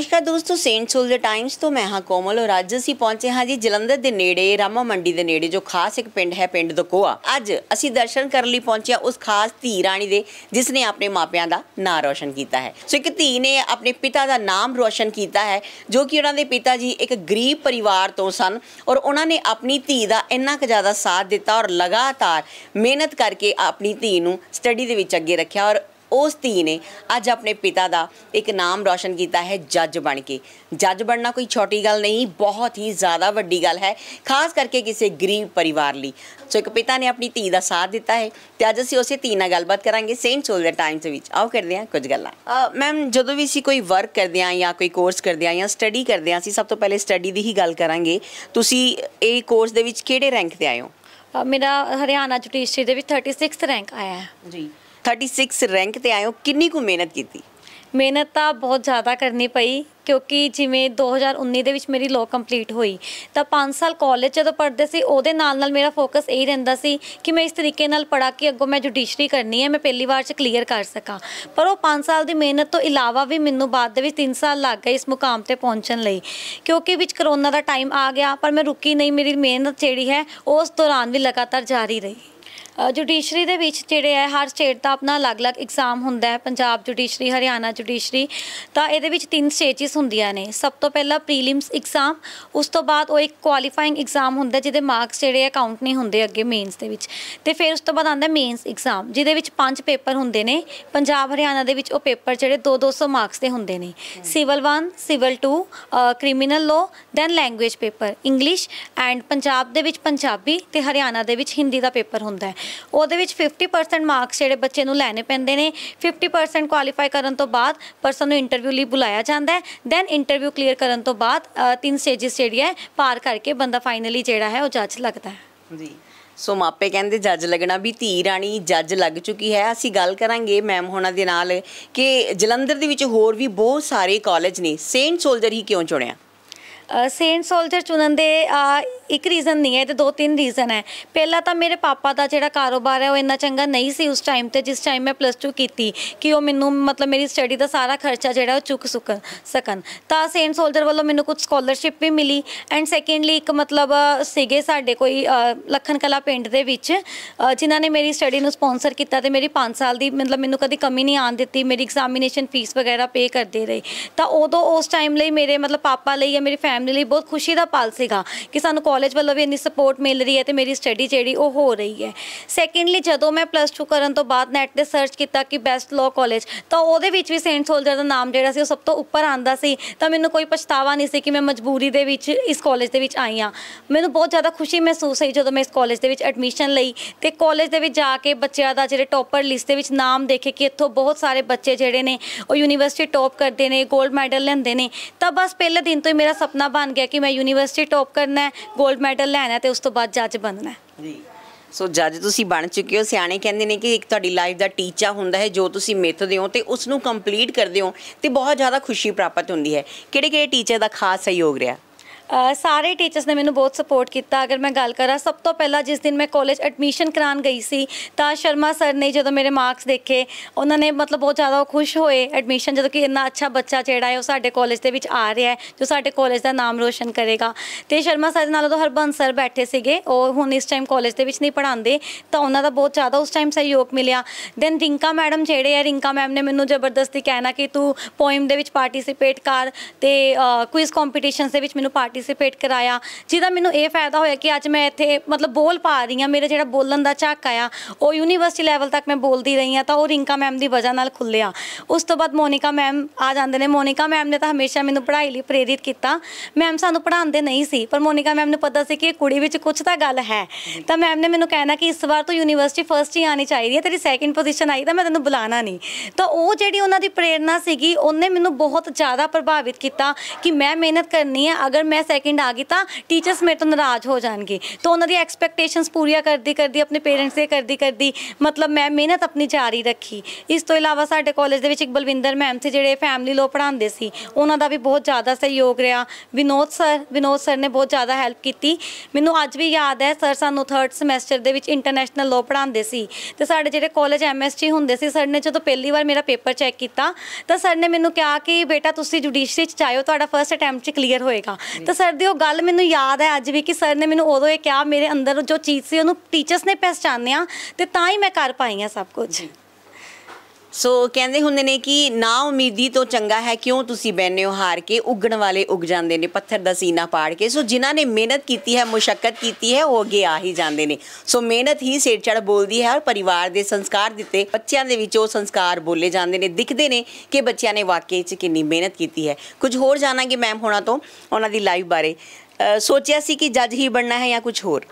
ਨਮਸਕਾਰ ਦੋਸਤੋ ਸੇਂਟ ਸੋਲ ਦੇ ਟਾਈਮਸ ਤੋਂ ਮੈਂ ਹਾਂ ਕੋਮਲ ਔਰ ਅੱਜ ਅਸੀਂ ਪਹੁੰਚੇ ਹਾਂ ਜੀ ਜਲੰਧਰ ਦੇ ਨੇੜੇ ਰਾਮਾ ਮੰਡੀ ਦੇ ਨੇੜੇ ਜੋ ਖਾਸ ਇੱਕ ਪਿੰਡ ਹੈ ਪਿੰਡ ਦਕੋਆ ਅੱਜ ਅਸੀਂ ਦਰਸ਼ਨ ਕਰਨ ਲਈ ਪਹੁੰਚੇ ਹਾਂ ਉਸ ਖਾਸ ਧੀ ਰਾਣੀ ਦੇ ਜਿਸ ਨੇ ਆਪਣੇ ਮਾਪਿਆਂ ਦਾ ਨਾਮ ਰੋਸ਼ਨ ਕੀਤਾ ਹੈ ਸੋ ਇੱਕ ਧੀ ਨੇ ਆਪਣੇ ਪਿਤਾ ਦਾ ਨਾਮ ਰੋਸ਼ਨ ਕੀਤਾ ਹੈ ਜੋ ਕਿ ਉਹਨਾਂ ਦੇ ਪਿਤਾ ਜੀ ਇੱਕ ਗਰੀਬ ਪਰਿਵਾਰ ਤੋਂ ਸਨ ਔਰ ਉਹਨਾਂ ਨੇ ਆਪਣੀ ਧੀ ਦਾ ਇੰਨਾ ਕੁ ਜ਼ਿਆਦਾ ਸਾਥ ਦਿੱਤਾ ਔਰ ਲਗਾਤਾਰ ਮਿਹਨਤ ਕਰਕੇ ਆਪਣੀ ਧੀ ਨੂੰ ਸਟੱਡੀ ਦੇ ਵਿੱਚ ਅੱਗੇ ਰੱਖਿਆ ਔਰ ਉਸ ਧੀ ਨੇ ਅੱਜ ਆਪਣੇ ਪਿਤਾ ਦਾ ਇੱਕ ਨਾਮ ਰੌਸ਼ਨ ਕੀਤਾ ਹੈ ਜੱਜ ਬਣ ਕੇ ਜੱਜ ਬਣਨਾ ਕੋਈ ਛੋਟੀ ਗੱਲ ਨਹੀਂ ਬਹੁਤ ਹੀ ਜ਼ਿਆਦਾ ਵੱਡੀ ਗੱਲ ਹੈ ਖਾਸ ਕਰਕੇ ਕਿਸੇ ਗਰੀਬ ਪਰਿਵਾਰ ਲਈ ਸੋ ਇੱਕ ਪਿਤਾ ਨੇ ਆਪਣੀ ਧੀ ਦਾ ਸਾਥ ਦਿੱਤਾ ਹੈ ਤੇ ਅੱਜ ਅਸੀਂ ਉਸੇ ਧੀ ਨਾਲ ਗੱਲਬਾਤ ਕਰਾਂਗੇ ਸੇਂਟ ਸੋਲ ਦੇ ਟਾਈਮਸ ਵਿੱਚ ਆਓ ਕਰਦੇ ਹਾਂ ਕੁਝ ਗੱਲਾਂ ਮੈਮ ਜਦੋਂ ਵੀ ਅਸੀਂ ਕੋਈ ਵਰਕ ਕਰਦੇ ਹਾਂ ਜਾਂ ਕੋਈ ਕੋਰਸ ਕਰਦੇ ਹਾਂ ਜਾਂ ਸਟੱਡੀ ਕਰਦੇ ਹਾਂ ਅਸੀਂ ਸਭ ਤੋਂ ਪਹਿਲੇ ਸਟੱਡੀ ਦੀ ਹੀ ਗੱਲ ਕਰਾਂਗੇ ਤੁਸੀਂ ਇਹ ਕੋਰਸ ਦੇ ਵਿੱਚ ਕਿਹੜੇ ਰੈਂਕ ਤੇ ਆਏ ਹੋ ਮੇਰਾ ਹਰਿਆਣਾ ਜੁਡੀਸ਼ਰੀ ਦੇ ਵਿੱਚ 36th ਰੈਂਕ ਆਇਆ ਹੈ ਜੀ 36 ਰੈਂਕ ਤੇ ਆਏ ਹੋ ਕਿੰਨੀ ਕੁ ਮਿਹਨਤ ਕੀਤੀ ਮਿਹਨਤ ਤਾਂ ਬਹੁਤ ਜ਼ਿਆਦਾ ਕਰਨੀ ਪਈ ਕਿਉਂਕਿ ਜਿਵੇਂ 2019 ਦੇ ਵਿੱਚ ਮੇਰੀ ਲੋ ਕੰਪਲੀਟ ਹੋਈ ਤਾਂ 5 ਸਾਲ ਕਾਲਜ ਜਦੋਂ ਪੜ੍ਹਦੇ ਸੀ ਉਹਦੇ ਨਾਲ ਨਾਲ ਮੇਰਾ ਫੋਕਸ ਇਹ ਰਹਿੰਦਾ ਸੀ ਕਿ ਮੈਂ ਇਸ ਤਰੀਕੇ ਨਾਲ ਪੜਾ ਕੇ ਅੱਗੋਂ ਮੈਂ ਜੁਡੀਸ਼ਰੀ ਕਰਨੀ ਹੈ ਮੈਂ ਪਹਿਲੀ ਵਾਰ 'ਚ ਕਲੀਅਰ ਕਰ ਸਕਾਂ ਪਰ ਉਹ 5 ਸਾਲ ਦੀ ਮਿਹਨਤ ਤੋਂ ਇਲਾਵਾ ਵੀ ਮੈਨੂੰ ਬਾਅਦ ਦੇ ਵਿੱਚ 3 ਸਾਲ ਲੱਗ ਗਏ ਇਸ ਮੁਕਾਮ ਤੇ ਪਹੁੰਚਣ ਲਈ ਕਿਉਂਕਿ ਵਿੱਚ ਕਰੋਨਾ ਦਾ ਟਾਈਮ ਆ ਗਿਆ ਪਰ ਮੈਂ ਰੁਕੀ ਨਹੀਂ ਮੇਰੀ ਮਿਹਨਤ ਜਿਹੜੀ ਹੈ ਉਸ ਦੌਰਾਨ ਵੀ ਲਗਾਤਾਰ ਜਾਰੀ ਰਹੀ ਜੁਡੀਸ਼ਰੀ ਦੇ ਵਿੱਚ ਜਿਹੜੇ ਹੈ ਹਰ ਸਟੇਟ ਦਾ ਆਪਣਾ ਅਲੱਗ-ਅਲੱਗ ਐਗਜ਼ਾਮ ਹੁੰਦਾ ਹੈ ਪੰਜਾਬ ਜੁਡੀਸ਼ਰੀ ਹਰਿਆਣਾ ਜੁਡੀਸ਼ਰੀ ਤਾਂ ਇਹਦੇ ਵਿੱਚ ਤਿੰਨ ਸਟੇਜਸ ਹੁੰਦੀਆਂ ਨੇ ਸਭ ਤੋਂ ਪਹਿਲਾਂ ਪ੍ਰੀਲਿਮਸ ਐਗਜ਼ਾਮ ਉਸ ਤੋਂ ਬਾਅਦ ਉਹ ਇੱਕ ਕੁਆਲੀਫਾਈਂਗ ਐਗਜ਼ਾਮ ਹੁੰਦਾ ਜਿਹਦੇ ਮਾਰਕਸ ਜਿਹੜੇ ਆ ਕਾਊਂਟ ਨਹੀਂ ਹੁੰਦੇ ਅੱਗੇ ਮੇਨਸ ਦੇ ਵਿੱਚ ਤੇ ਫਿਰ ਉਸ ਤੋਂ ਬਾਅਦ ਆਉਂਦਾ ਮੇਨਸ ਐਗਜ਼ਾਮ ਜਿਹਦੇ ਵਿੱਚ ਪੰਜ ਪੇਪਰ ਹੁੰਦੇ ਨੇ ਪੰਜਾਬ ਹਰਿਆਣਾ ਦੇ ਵਿੱਚ ਉਹ ਪੇਪਰ ਜਿਹੜੇ 2-200 ਮਾਰਕਸ ਦੇ ਹੁੰਦੇ ਨੇ civil 1 civil 2 criminal law then language paper English and Punjab ਦੇ ਵਿੱਚ ਪੰਜਾਬੀ ਤੇ ਹਰਿਆਣਾ ਦੇ ਵਿੱਚ ਹਿੰਦੀ ਦਾ ਪੇਪਰ ਹੁੰਦਾ ਹੈ ਉਹਦੇ ਵਿੱਚ 50% ਮਾਰਕਸ ਜਿਹੜੇ ਬੱਚੇ ਨੂੰ ਲੈਣੇ ਪੈਂਦੇ ਨੇ 50% ਕੁਆਲੀਫਾਈ ਕਰਨ ਤੋਂ ਬਾਅਦ ਪਰਸਨ ਨੂੰ ਇੰਟਰਵਿਊ ਲਈ ਬੁਲਾਇਆ ਜਾਂਦਾ ਹੈ ਦੈਨ ਇੰਟਰਵਿਊ ਕਲੀਅਰ ਕਰਨ ਤੋਂ ਬਾਅਦ ਤਿੰਨ ਸਟੇਜਸ ਜਿਹੜੀ ਹੈ ਪਾਰ ਕਰਕੇ ਬੰਦਾ ਫਾਈਨਲੀ ਜਿਹੜਾ ਹੈ ਉਹ ਜੱਜ ਲੱਗਦਾ ਹੈ ਜੀ ਸੋ ਮਾਪੇ ਕਹਿੰਦੇ ਜੱਜ ਲੱਗਣਾ ਵੀ ਧੀ ਰਾਣੀ ਜੱਜ ਲੱਗ ਚੁੱਕੀ ਹੈ ਅਸੀਂ ਗੱਲ ਕਰਾਂਗੇ ਮੈਮ ਹੋਣਾ ਦੇ ਨਾਲ ਕਿ ਜਲੰਧਰ ਦੇ ਵਿੱਚ ਹੋਰ ਵੀ ਬਹੁਤ ਸਾਰੇ ਕਾਲਜ ਨੇ ਸੇਂਟ ਸੋਲਜਰ ਹੀ ਕਿਉਂ ਚੁਣਿਆ ਸੇਂਟ ਸੋਲਜਰ ਚੁਣਨ ਦੇ ਇੱਕ ਰੀਜ਼ਨ ਨਹੀਂ ਹੈ ਤੇ ਦੋ ਤਿੰਨ ਰੀਜ਼ਨ ਹੈ ਪਹਿਲਾ ਤਾਂ ਮੇਰੇ ਪਾਪਾ ਦਾ ਜਿਹੜਾ ਕਾਰੋਬਾਰ ਹੈ ਉਹ ਇੰਨਾ ਚੰਗਾ ਨਹੀਂ ਸੀ ਉਸ ਟਾਈਮ ਤੇ ਜਿਸ ਟਾਈਮ ਮੈਂ ਪਲੱਸ 2 ਕੀਤੀ ਕਿ ਉਹ ਮੈਨੂੰ ਮਤਲਬ ਮੇਰੀ ਸਟੱਡੀ ਦਾ ਸਾਰਾ ਖਰਚਾ ਜਿਹੜਾ ਉਹ ਚੁੱਕ ਸੁੱਕ ਸਕਣ ਤਾਂ ਸੇਂਟ ਸੋਲਜਰ ਵੱਲੋਂ ਮੈਨੂੰ ਕੁਝ ਸਕਾਲਰਸ਼ਿਪ ਵੀ ਮਿਲੀ ਐਂਡ ਸੈਕੰਡਲੀ ਇੱਕ ਮਤਲਬ ਸਿਗੇ ਸਾਡੇ ਕੋਈ ਲਖਨ ਕਲਾ ਪਿੰਡ ਦੇ ਵਿੱਚ ਜਿਨ੍ਹਾਂ ਨੇ ਮੇਰੀ ਸਟੱਡੀ ਨੂੰ ਸਪਾਂਸਰ ਕੀਤਾ ਤੇ ਮੇਰੀ 5 ਸਾਲ ਦੀ ਮਤਲਬ ਮੈਨੂੰ ਕਦੀ ਕਮੀ ਨਹੀਂ ਆਣ ਦਿੱਤੀ ਮੇਰੀ ਐਗਜ਼ਾਮੀਨੇਸ਼ਨ ਫੀਸ ਵਗੈਰਾ ਪੇ ਕਰਦੇ ਰਹੇ ਤਾਂ ਉਦੋਂ ਉਸ ਟਾਈਮ ਲਈ ਮੇਰੇ ਮਤਲਬ ਪਾਪਾ ਲਈ ਜਾਂ ਮੇਰੀ ਫੈਮਿਲੀ ਫੈਮਿਲੀ ਲਈ ਬਹੁਤ ਖੁਸ਼ੀ ਦਾ ਪਲ ਸੀਗਾ ਕਿ ਸਾਨੂੰ ਕਾਲਜ ਵੱਲੋਂ ਵੀ ਇੰਨੀ ਸਪੋਰਟ ਮਿਲ ਰਹੀ ਹੈ ਤੇ ਮੇਰੀ ਸਟੱਡੀ ਜਿਹੜੀ ਉਹ ਹੋ ਰਹੀ ਹੈ ਸੈਕੰਡਲੀ ਜਦੋਂ ਮੈਂ ਪਲੱਸ 2 ਕਰਨ ਤੋਂ ਬਾਅਦ ਨੈਟ ਤੇ ਸਰਚ ਕੀਤਾ ਕਿ ਬੈਸਟ ਲਾਅ ਕਾਲਜ ਤਾਂ ਉਹਦੇ ਵਿੱਚ ਵੀ ਸੇਂਟ ਸੋਲਜਰ ਦਾ ਨਾਮ ਜਿਹੜਾ ਸੀ ਉਹ ਸਭ ਤੋਂ ਉੱਪਰ ਆਂਦਾ ਸੀ ਤਾਂ ਮੈਨੂੰ ਕੋਈ ਪਛਤਾਵਾ ਨਹੀਂ ਸੀ ਕਿ ਮੈਂ ਮਜਬੂਰੀ ਦੇ ਵਿੱਚ ਇਸ ਕਾਲਜ ਦੇ ਵਿੱਚ ਆਈ ਆ ਮੈਨੂੰ ਬਹੁਤ ਜ਼ਿਆਦਾ ਖੁਸ਼ੀ ਮਹਿਸੂਸ ਹੋਈ ਜਦੋਂ ਮੈਂ ਇਸ ਕਾਲਜ ਦੇ ਵਿੱਚ ਐਡਮਿਸ਼ਨ ਲਈ ਤੇ ਕਾਲਜ ਦੇ ਵਿੱਚ ਜਾ ਕੇ ਬੱਚਿਆਂ ਦਾ ਜਿਹੜੇ ਟੌਪਰ ਲਿਸਟ ਦੇ ਵਿੱਚ ਨਾਮ ਦੇਖੇ ਕਿ ਇੱਥੋਂ ਬਹੁਤ ਸਾਰੇ ਬੱਚੇ ਜਿਹੜੇ ਨੇ ਉਹ ਯੂਨੀਵਰਸਿਟੀ ਟੌਪ ਕਰਦੇ ਨੇ 골ਡ ਮੈਡਲ ਲੈਂਦੇ ਨੇ ਤਾਂ ਬਸ ਪਹਿਲੇ ਦਿਨ ਤੋਂ ਹੀ ਮੇਰਾ ਸੁਪਨਾ ਬਣ ਗਿਆ ਕਿ ਮੈਂ ਯੂਨੀਵਰਸਿਟੀ ਟੌਪ ਕਰਨਾ ਹੈ 골ਡ ਮੈਡਲ ਲੈਣਾ ਤੇ ਉਸ ਤੋਂ ਬਾਅਦ ਜੱਜ ਬਣਨਾ ਹੈ ਜੀ ਸੋ ਜੱਜ ਤੁਸੀਂ ਬਣ ਚੁੱਕੇ ਹੋ ਸਿਆਣੇ ਕਹਿੰਦੇ ਨੇ ਕਿ ਇੱਕ ਤੁਹਾਡੀ ਲਾਈਫ ਦਾ ਟੀਚਾ ਹੁੰਦਾ ਹੈ ਜੋ ਤੁਸੀਂ ਮਿੱਥਦੇ ਹੋ ਤੇ ਉਸ ਨੂੰ ਕੰਪਲੀਟ ਕਰਦੇ ਹੋ ਤੇ ਬਹੁਤ ਜ਼ਿਆਦਾ ਖੁਸ਼ੀ ਪ੍ਰਾਪਤ ਹੁੰਦੀ ਹੈ ਕਿਹੜੇ ਕਿਹੜੇ ਟੀਚਰ ਦਾ ਖਾਸ ਸਹਿਯੋਗ ਰਿਹਾ ਸਾਰੇ ਟੀਚਰਸ ਨੇ ਮੈਨੂੰ ਬਹੁਤ ਸਪੋਰਟ ਕੀਤਾ ਅਗਰ ਮੈਂ ਗੱਲ ਕਰਾਂ ਸਭ ਤੋਂ ਪਹਿਲਾਂ ਜਿਸ ਦਿਨ ਮੈਂ ਕਾਲਜ ਐਡਮਿਸ਼ਨ ਕਰਾਨ ਗਈ ਸੀ ਤਾਂ ਸ਼ਰਮਾ ਸਰ ਨੇ ਜਦੋਂ ਮੇਰੇ ਮਾਰਕਸ ਦੇਖੇ ਉਹਨਾਂ ਨੇ ਮਤਲਬ ਬਹੁਤ ਜ਼ਿਆਦਾ ਖੁਸ਼ ਹੋਏ ਐਡਮਿਸ਼ਨ ਜਦੋਂ ਕਿ ਇੰਨਾ ਅੱਛਾ ਬੱਚਾ ਜਿਹੜਾ ਹੈ ਉਹ ਸਾਡੇ ਕਾਲਜ ਦੇ ਵਿੱਚ ਆ ਰਿਹਾ ਹੈ ਜੋ ਸਾਡੇ ਕਾਲਜ ਦਾ ਨਾਮ ਰੋਸ਼ਨ ਕਰੇਗਾ ਤੇ ਸ਼ਰਮਾ ਸਰ ਨਾਲ ਉਹ ਹਰਬੰਸ ਸਰ ਬੈਠੇ ਸੀਗੇ ਉਹ ਹੁਣ ਇਸ ਟਾਈਮ ਕਾਲਜ ਦੇ ਵਿੱਚ ਨਹੀਂ ਪੜ੍ਹਾਉਂਦੇ ਤਾਂ ਉਹਨਾਂ ਦਾ ਬਹੁਤ ਜ਼ਿਆਦਾ ਉਸ ਟਾਈਮ ਸਹਿਯੋਗ ਮਿਲਿਆ ਦੈਨ ਰਿੰਕਾ ਮੈਡਮ ਜਿਹੜੇ ਆ ਰਿੰਕਾ ਮੈਮ ਨੇ ਮੈਨੂੰ ਜ਼ਬਰਦਸਤੀ ਕਹਿਣਾ ਕਿ ਤੂੰ ਪੋਇਮ ਦੇ ਵਿੱਚ ਪਾਰਟਿਸਿਪੇਟ ਕਰ ਤੇ ਕੁਇਜ਼ ਕੰਪੀਟੀਸ਼ਨਸ ਦੇ ਵਿੱਚ ਮੈਨੂੰ ਪਾਰਟੀ ਪਾਰਟਿਸਿਪੇਟ ਕਰਾਇਆ ਜਿਹਦਾ ਮੈਨੂੰ ਇਹ ਫਾਇਦਾ ਹੋਇਆ ਕਿ ਅੱਜ ਮੈਂ ਇੱਥੇ ਮਤਲਬ ਬੋਲ ਪਾ ਰਹੀ ਹਾਂ ਮੇਰੇ ਜਿਹੜਾ ਬੋਲਣ ਦਾ ਝਾਕ ਆਇਆ ਉਹ ਯੂਨੀਵਰਸਿਟੀ ਲੈਵਲ ਤੱਕ ਮੈਂ ਬੋਲਦੀ ਰਹੀ ਹਾਂ ਤਾਂ ਉਹ ਰਿੰਕਾ ਮੈਮ ਦੀ ਵਜ੍ਹਾ ਨਾਲ ਖੁੱਲਿਆ ਉਸ ਤੋਂ ਬਾਅਦ ਮੋਨਿਕਾ ਮੈਮ ਆ ਜਾਂਦੇ ਨੇ ਮੋਨਿਕਾ ਮੈਮ ਨੇ ਤਾਂ ਹਮੇਸ਼ਾ ਮੈਨੂੰ ਪੜ੍ਹਾਈ ਲਈ ਪ੍ਰੇਰਿਤ ਕੀਤਾ ਮੈਮ ਸਾਨੂੰ ਪੜ੍ਹਾਉਂਦੇ ਨਹੀਂ ਸੀ ਪਰ ਮੋਨਿਕਾ ਮੈਮ ਨੂੰ ਪਤਾ ਸੀ ਕਿ ਇਹ ਕੁੜੀ ਵਿੱਚ ਕੁਝ ਤਾਂ ਗੱਲ ਹੈ ਤਾਂ ਮੈਮ ਨੇ ਮੈਨੂੰ ਕਹਿਣਾ ਕਿ ਇਸ ਵਾਰ ਤੋਂ ਯੂਨੀਵਰਸਿਟੀ ਫਰਸਟ ਹੀ ਆਣੀ ਚਾਹੀਦੀ ਹੈ ਤੇਰੀ ਸੈਕਿੰਡ ਪੋਜੀਸ਼ਨ ਆਈ ਤਾਂ ਮੈਂ ਤੈਨੂੰ ਬੁਲਾਣਾ ਨਹੀਂ ਤਾਂ ਉਹ ਜਿਹੜੀ ਉਹਨਾਂ ਦੀ ਪ੍ਰੇਰਣਾ ਸੀਗੀ ਉਹਨੇ ਮੈਨੂੰ ਬਹੁਤ ਜ਼ਿਆਦਾ ਪ੍ਰਭਾਵਿਤ ਕੀਤਾ ਕਿ ਮੈਂ ਮਿਹਨਤ ਕਰਨੀ ਹੈ ਅਗਰ ਮੈਂ ਸੈਕਿੰਡ ਆ ਗਈ ਤਾਂ ਟੀਚਰਸ ਮੇਰੇ ਤੋਂ ਨਾਰਾਜ਼ ਹੋ ਜਾਣਗੇ ਤਾਂ ਉਹਨਾਂ ਦੀ ਐਕਸਪੈਕਟੇਸ਼ਨਸ ਪੂਰੀਆਂ ਕਰਦੀ ਕਰਦੀ ਆਪਣੇ ਪੇਰੈਂਟਸ ਦੇ ਕਰਦੀ ਕਰਦੀ ਮਤਲਬ ਮੈਂ ਮਿਹਨਤ ਆਪਣੀ ਜਾਰੀ ਰੱਖੀ ਇਸ ਤੋਂ ਇਲਾਵਾ ਸਾਡੇ ਕਾਲਜ ਦੇ ਵਿੱਚ ਇੱਕ ਬਲਵਿੰਦਰ ਮੈਮ ਸੀ ਜਿਹੜੇ ਫੈਮਿਲੀ ਲੋ ਪੜ੍ਹਾਉਂਦੇ ਸੀ ਉਹਨਾਂ ਦਾ ਵੀ ਬਹੁਤ ਜ਼ਿਆਦਾ ਸਹਿਯੋਗ ਰਿਹਾ ਵਿਨੋਦ ਸਰ ਵਿਨੋਦ ਸਰ ਨੇ ਬਹੁਤ ਜ਼ਿਆਦਾ ਹੈਲਪ ਕੀਤੀ ਮੈਨੂੰ ਅੱਜ ਵੀ ਯਾਦ ਹੈ ਸਰ ਸਾਨੂੰ 3rd ਸਮੈਸਟਰ ਦੇ ਵਿੱਚ ਇੰਟਰਨੈਸ਼ਨਲ ਲੋ ਪੜ੍ਹਾਉਂਦੇ ਸੀ ਤੇ ਸਾਡੇ ਜਿਹੜੇ ਕਾਲਜ ਐਮਐਸਟੀ ਹੁੰਦੇ ਸੀ ਸਰ ਨੇ ਜਦੋਂ ਪਹਿਲੀ ਵਾਰ ਮੇਰਾ ਪੇਪਰ ਚੈੱਕ ਕੀਤਾ ਤਾਂ ਸਰ ਨੇ ਮੈਨੂੰ ਕਿਹਾ ਕਿ ਬੇਟਾ ਤੁਸੀਂ ਜੁਡੀਸ਼ਰੀ ਚ ਚਾਹੋ ਤੁਹਾਡਾ ਫਰਸਟ ਅਟੈਂਪਟ ਚ ਕਲੀਅਰ ਹੋਏਗਾ ਤਾਂ ਸਰ ਦੀ ਉਹ ਗੱਲ ਮੈਨੂੰ ਯਾਦ ਹੈ ਅੱਜ ਵੀ ਕਿ ਸਰ ਨੇ ਮੈਨੂੰ ਉਦੋਂ ਇਹ ਕਿਹਾ ਮੇਰੇ ਅੰਦਰ ਜੋ ਚੀਜ਼ ਸੀ ਉਹਨੂੰ ਟੀਚਰਸ ਨੇ ਪਹਿਚਾਨਿਆ ਤੇ ਤਾਂ ਹੀ ਮੈਂ ਕਰ ਪਾਈ ਆ ਸਭ ਕੁਝ ਸੋ ਕਹਿੰਦੇ ਹੁੰਦੇ ਨੇ ਕਿ ਨਾ ਉਮੀਦੀ ਤੋਂ ਚੰਗਾ ਹੈ ਕਿਉਂ ਤੁਸੀਂ ਬੈਨੇ ਹੋ ਹਾਰ ਕੇ ਉੱਗਣ ਵਾਲੇ ਉੱਗ ਜਾਂਦੇ ਨੇ ਪੱਥਰ ਦਾ ਸੀਨਾ ਪਾੜ ਕੇ ਸੋ ਜਿਨ੍ਹਾਂ ਨੇ ਮਿਹਨਤ ਕੀਤੀ ਹੈ ਮੁਸ਼ਕਲ ਕੀਤੀ ਹੈ ਉਹ ਅੱਗੇ ਆ ਹੀ ਜਾਂਦੇ ਨੇ ਸੋ ਮਿਹਨਤ ਹੀ ਸਿਰ ਚੜ ਬੋਲਦੀ ਹੈ ਔਰ ਪਰਿਵਾਰ ਦੇ ਸੰਸਕਾਰ ਦਿੱਤੇ ਬੱਚਿਆਂ ਦੇ ਵਿੱਚ ਉਹ ਸੰਸਕਾਰ ਬੋਲੇ ਜਾਂਦੇ ਨੇ ਦਿਖਦੇ ਨੇ ਕਿ ਬੱਚਿਆਂ ਨੇ ਵਾਕਈ 'ਚ ਕਿੰਨੀ ਮਿਹਨਤ ਕੀਤੀ ਹੈ ਕੁਝ ਹੋਰ ਜਾਣਾਂਗੇ ਮੈਮ ਹੋਣਾ ਤੋਂ ਉਹਨਾਂ ਦੀ ਲਾਈਫ ਬਾਰੇ ਸੋਚਿਆ ਸੀ ਕਿ ਜੱਜ ਹੀ ਬਣਨਾ ਹੈ ਜਾਂ ਕੁਝ ਹੋਰ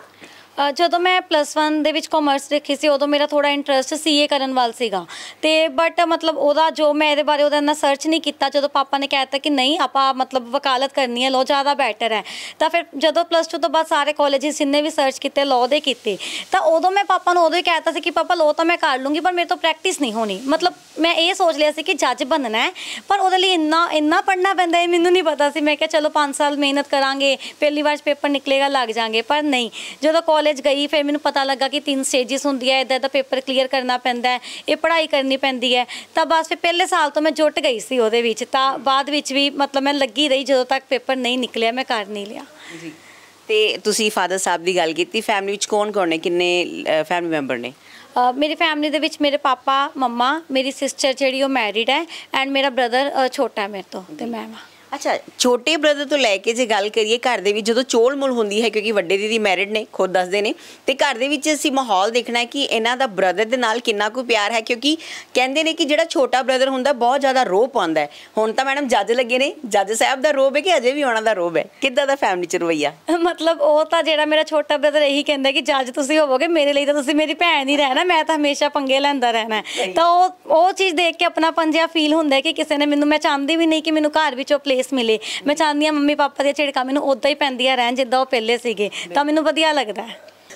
ਜਦੋਂ ਮੈਂ ਪਲੱਸ 1 ਦੇ ਵਿੱਚ ਕਾਮਰਸ ਰੱਖੀ ਸੀ ਉਦੋਂ ਮੇਰਾ ਥੋੜਾ ਇੰਟਰਸਟ ਸੀਏ ਕਰਨ ਵਾਲ ਸੀਗਾ ਤੇ ਬਟ ਮਤਲਬ ਉਹਦਾ ਜੋ ਮੈਂ ਇਹਦੇ ਬਾਰੇ ਉਹਦਾ ਨਾ ਸਰਚ ਨਹੀਂ ਕੀਤਾ ਜਦੋਂ ਪਾਪਾ ਨੇ ਕਹਿਤਾ ਕਿ ਨਹੀਂ ਆਪਾਂ ਮਤਲਬ ਵਕਾਲਤ ਕਰਨੀ ਹੈ ਲੋ ਜ਼ਿਆਦਾ ਬੈਟਰ ਹੈ ਤਾਂ ਫਿਰ ਜਦੋਂ ਪਲੱਸ 2 ਤੋਂ ਬਾਅਦ ਸਾਰੇ ਕਾਲਜਿਸ ਜਿੰਨੇ ਵੀ ਸਰਚ ਕੀਤੇ ਲੋ ਦੇ ਕੀਤੇ ਤਾਂ ਉਦੋਂ ਮੈਂ ਪਾਪਾ ਨੂੰ ਉਦੋਂ ਹੀ ਕਹਿਤਾ ਸੀ ਕਿ ਪਾਪਾ ਲੋ ਤਾਂ ਮੈਂ ਕਰ ਲੂੰਗੀ ਪਰ ਮੇਰੇ ਤੋਂ ਪ੍ਰੈਕਟਿਸ ਨਹੀਂ ਹੋਣੀ ਮਤਲਬ ਮੈਂ ਇਹ ਸੋਚ ਲਿਆ ਸੀ ਕਿ ਜੱਜ ਬਣਨਾ ਹੈ ਪਰ ਉਹਦੇ ਲਈ ਇੰਨਾ ਇੰਨਾ ਪੜਨਾ ਪੈਂਦਾ ਹੈ ਮੈਨੂੰ ਨਹੀਂ ਪਤਾ ਸੀ ਮੈਂ ਕਿਹਾ ਚਲੋ 5 ਸਾਲ ਮਿਹਨਤ ਕਰਾਂਗੇ ਪਹਿਲੀ ਵਾਰ ਪੇਪਰ ਨਿਕਲੇਗਾ ਲੱਗ ਜਾਾਂਗੇ ਪਰ ਨਹੀਂ ਜਦੋਂ ਕਾਲਜ ਕਾਲਜ ਗਈ ਫਿਰ ਮੈਨੂੰ ਪਤਾ ਲੱਗਾ ਕਿ ਤਿੰਨ ਸਟੇजेस ਹੁੰਦੀ ਹੈ ਇਦਾਂ ਦਾ ਪੇਪਰ ਕਲੀਅਰ ਕਰਨਾ ਪੈਂਦਾ ਹੈ ਇਹ ਪੜ੍ਹਾਈ ਕਰਨੀ ਪੈਂਦੀ ਹੈ ਤਾਂ ਬਸ ਫਿਰ ਪਹਿਲੇ ਸਾਲ ਤੋਂ ਮੈਂ ਜੁੱਟ ਗਈ ਸੀ ਉਹਦੇ ਵਿੱਚ ਤਾਂ ਬਾਅਦ ਵਿੱਚ ਵੀ ਮਤਲਬ ਮੈਂ ਲੱਗੀ ਰਹੀ ਜਦੋਂ ਤੱਕ ਪੇਪਰ ਨਹੀਂ ਨਿਕਲਿਆ ਮੈਂ ਕਰ ਨਹੀਂ ਲਿਆ ਜੀ ਤੇ ਤੁਸੀਂ ਫਾਦਰ ਸਾਹਿਬ ਦੀ ਗੱਲ ਕੀਤੀ ਫੈਮਿਲੀ ਵਿੱਚ ਕੌਣ ਕੌਣ ਨੇ ਕਿੰਨੇ ਫੈਮਿਲੀ ਮੈਂਬਰ ਨੇ ਮੇਰੀ ਫੈਮਿਲੀ ਦੇ ਵਿੱਚ ਮੇਰੇ ਪਾਪਾ ਮੰਮਾ ਮੇਰੀ ਸਿਸਟਰ ਜਿਹੜੀ ਉਹ ਮੈਰਿਡ ਹੈ ਐਂਡ ਮੇਰਾ ਬ੍ਰਦਰ ਛੋਟਾ ਹੈ ਮੇਰੇ ਤੋਂ ਤੇ ਮੈਂ ਅੱਛਾ ਛੋਟੇ ਬ੍ਰਦਰ ਤੋਂ ਲੈ ਕੇ ਜੇ ਗੱਲ ਕਰੀਏ ਘਰ ਦੇ ਵਿੱਚ ਜਦੋਂ ਚੋਲ ਮੁੱਲ ਹੁੰਦੀ ਹੈ ਕਿਉਂਕਿ ਵੱਡੇ ਦੀਦੀ ਮੈਰਿਡ ਨੇ ਖੁਦ ਦੱਸਦੇ ਨੇ ਤੇ ਘਰ ਦੇ ਵਿੱਚ ਅਸੀਂ ਮਾਹੌਲ ਦੇਖਣਾ ਹੈ ਕਿ ਇਹਨਾਂ ਦਾ ਬ੍ਰਦਰ ਦੇ ਨਾਲ ਕਿੰਨਾ ਕੁ ਪਿਆਰ ਹੈ ਕਿਉਂਕਿ ਕਹਿੰਦੇ ਨੇ ਕਿ ਜਿਹੜਾ ਛੋਟਾ ਬ੍ਰਦਰ ਹੁੰਦਾ ਬਹੁਤ ਜ਼ਿਆਦਾ ਰੋ ਪਾਉਂਦਾ ਹੈ ਹੁਣ ਤਾਂ ਮੈਡਮ ਜੱਜ ਲੱਗੇ ਨੇ ਜੱਜ ਸਾਹਿਬ ਦਾ ਰੋਬ ਹੈ ਕਿ ਅਜੇ ਵੀ ਉਹਨਾਂ ਦਾ ਰੋਬ ਹੈ ਕਿੱਦਾਂ ਦਾ ਫੈਮਿਲੀ ਚ ਰਵਈਆ ਮਤਲਬ ਉਹ ਤਾਂ ਜਿਹੜਾ ਮੇਰਾ ਛੋਟਾ ਬ੍ਰਦਰ ਇਹੀ ਕਹਿੰਦਾ ਕਿ ਜੱਜ ਤੁਸੀਂ ਹੋਵੋਗੇ ਮੇਰੇ ਲਈ ਤਾਂ ਤੁਸੀਂ ਮੇਰੀ ਭੈਣ ਹੀ ਰਹਿਣਾ ਮੈਂ ਤਾਂ ਹਮੇਸ਼ਾ ਪੰਗੇ ਲੈਂਦਾ ਰਹਿਣਾ ਤਾਂ ਉਹ ਉਹ ਚੀਜ਼ ਦੇਖ ਕੇ ਆਪਣਾ ਪੰਜਿਆ ਫੀਲ ਹੁੰਦਾ ਕਿ ਕਿਸੇ ਨੇ ਮੈਨੂੰ ਮੈਂ ਚਾਹੁੰਦੀ ਵੀ ਨਹੀਂ ਕਿ ਮੈਨੂੰ ਘਰ ਵਿੱਚੋਂ ਪਲੇ ਸਪੇਸ ਮਿਲੇ ਮੈਂ ਚਾਹੁੰਦੀ ਆ ਮੰਮੀ ਪਾਪਾ ਦੇ ਛੇੜਕਾ ਮੈਨੂੰ ਉਦਾਂ ਹੀ ਪੈਂਦੀਆਂ ਰਹਿਣ ਜਿੱਦਾਂ ਉਹ ਪਹਿਲੇ ਸੀਗੇ ਤਾਂ ਮੈਨੂੰ ਵਧੀਆ ਲੱਗਦਾ